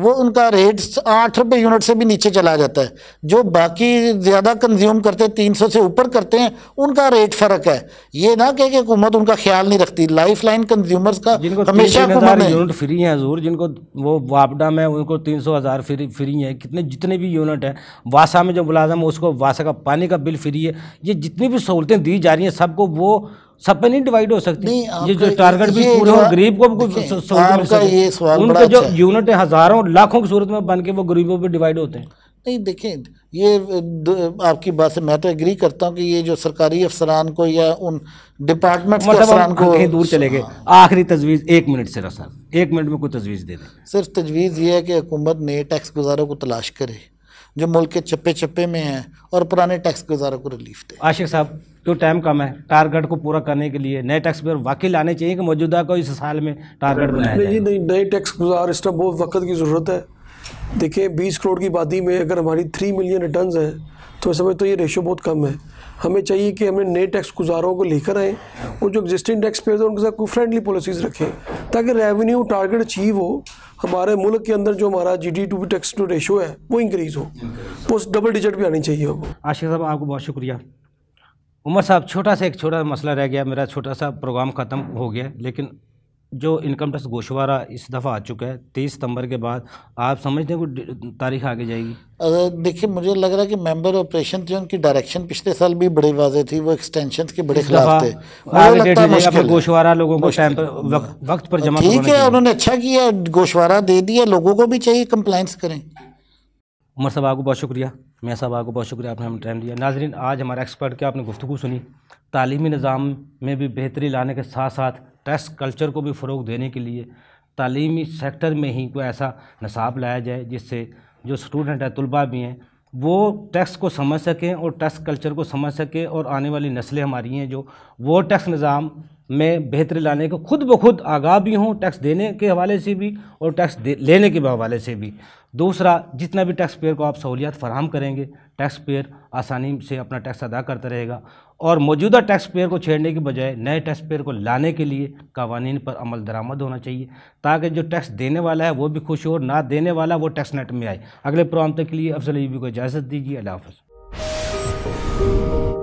Speaker 4: वो उनका रेट आठ रुपये यूनिट से भी नीचे चला जाता है जो बाकी ज़्यादा कंज्यूम करते हैं तीन सौ से ऊपर करते हैं उनका रेट फ़र्क है ये ना कह के हुकूमत उनका ख्याल नहीं रखती लाइफ लाइन कंज्यूमर्स का हमेशा यूनिट
Speaker 1: फ्री हैं हजूर जिनको वो वापडा में उनको तीन सौ हज़ार फ्री फ्री हैं कितने जितने भी यूनिट हैं वासा में जो मुलाजम है उसको वासा का पानी का बिल फ्री है ये जितनी भी सहूलतें दी जा रही हैं सबको वो सब पे नहीं डिवाइड हो सकती नहीं, ये जो टारगेट भी पूरे और गरीब को भी उनके जो यूनिट अच्छा है हजारों लाखों की सूरत में बन के वो गरीबों पर डिवाइड होते हैं
Speaker 4: नहीं देखें ये आपकी बात से मैं तो एग्री करता हूँ कि ये जो सरकारी अफसरान को या उन
Speaker 1: डिपार्टमेंट मतलब को कहीं दूर चले गए हाँ। आखिरी तजवीज़ एक मिनट से रहा सर एक मिनट में कोई तजवीज़ दे दें
Speaker 4: सिर्फ तजवीज़ ये है कि हुकूमत नए टैक्स गुजारों को तलाश करे जो मुल्क के चप्पे चप्पे में है और पुराने टैक्स गुजारों को रिलीफ
Speaker 1: दे आशिक साहब जो तो टाइम कम है टारगेट को पूरा करने के लिए नए टैक्स पेयर वाकई लाने चाहिए कि मौजूदा को इस साल में टारगेट नहीं नहीं नए टैक्स
Speaker 5: गुजार इस टाइम बहुत वक्त की ज़रूरत है देखिए बीस करोड़ की आबादी में अगर हमारी थ्री मिलियन रिटर्न हैं तो समझ तो ये रेशो बहुत कम है हमें चाहिए कि हमें नए टैक्स गुजारों को लेकर आएँ और जो एग्जिस्टिंग टैक्स पेयर हैं उनके साथ कोई फ्रेंडली पॉलिसीज़ रखें ताकि रेवेन्यू टारगेट अचीव हो हमारे मुल्क के अंदर जो हमारा G D to B tax to ratio है वो इंक्रीज़ हो वो डबल डिजिट भी आनी चाहिए हमको
Speaker 1: आशिक साहब आपको बहुत शुक्रिया उमर साहब छोटा सा एक छोटा मसला रह गया मेरा छोटा सा प्रोग्राम ख़त्म हो गया लेकिन जो इनकम टैक्स गोशवारा इस दफ़ा आ चुका है तेईस सितंबर के बाद आप समझते हैं कि तारीख आगे
Speaker 4: जाएगी देखिए मुझे लग रहा है कि मेंबर ऑपरेशन थे उनकी डायरेक्शन पिछले साल भी बड़े वाजे थी वो एक्सटेंशन के बड़े खिलाफ थे
Speaker 1: गोशवारा लोगों को टाइम पर वक्त, वक्त पर जमा ठीक है
Speaker 4: उन्होंने अच्छा किया गोशवारा दे दिया लोगों को भी चाहिए कंप्लाइंस करें
Speaker 1: उमर साहब आपको बहुत शुक्रिया मैं साहब आपको बहुत शुक्रिया आपने हमें टाइम दिया नाजरीन आज हमारे एक्सपर्ट के आपने गुफ्तु सुनी तालीमी निज़ाम में भी बेहतरी लाने के साथ साथ टैक्स कल्चर को भी फ़रोग देने के लिए तालीमी सेक्टर में ही कोई ऐसा नसाब लाया जाए जिससे जो स्टूडेंट हैं तलबा भी हैं वो टैक्स को समझ सकें और टैक्स कल्चर को समझ सकें और आने वाली नस्लें हमारी हैं जो वो टैक्स निज़ाम में बेहतरी लाने को खुद ब खुद आगाह भी हों टैक्स देने के हवाले से भी और टैक्स लेने के हवाले से भी दूसरा जितना भी टैक्स पेयर को आप सहूलियात फराम करेंगे टैक्स पेयर आसानी से अपना टैक्स अदा करता रहेगा और मौजूदा टैक्स पेयर को छेड़ने के बजाय नए टैक्स पेयर को लाने के लिए कवानीन पर अमल दरामद होना चाहिए ताकि जो टैक्स देने वाला है वो भी खुश हो और ना देने वाला वो टैक्स नेट में आए अगले प्रोग्राम तक के लिए अफसल ईबी को इजाज़त दीजिए अल्लाह हाफ़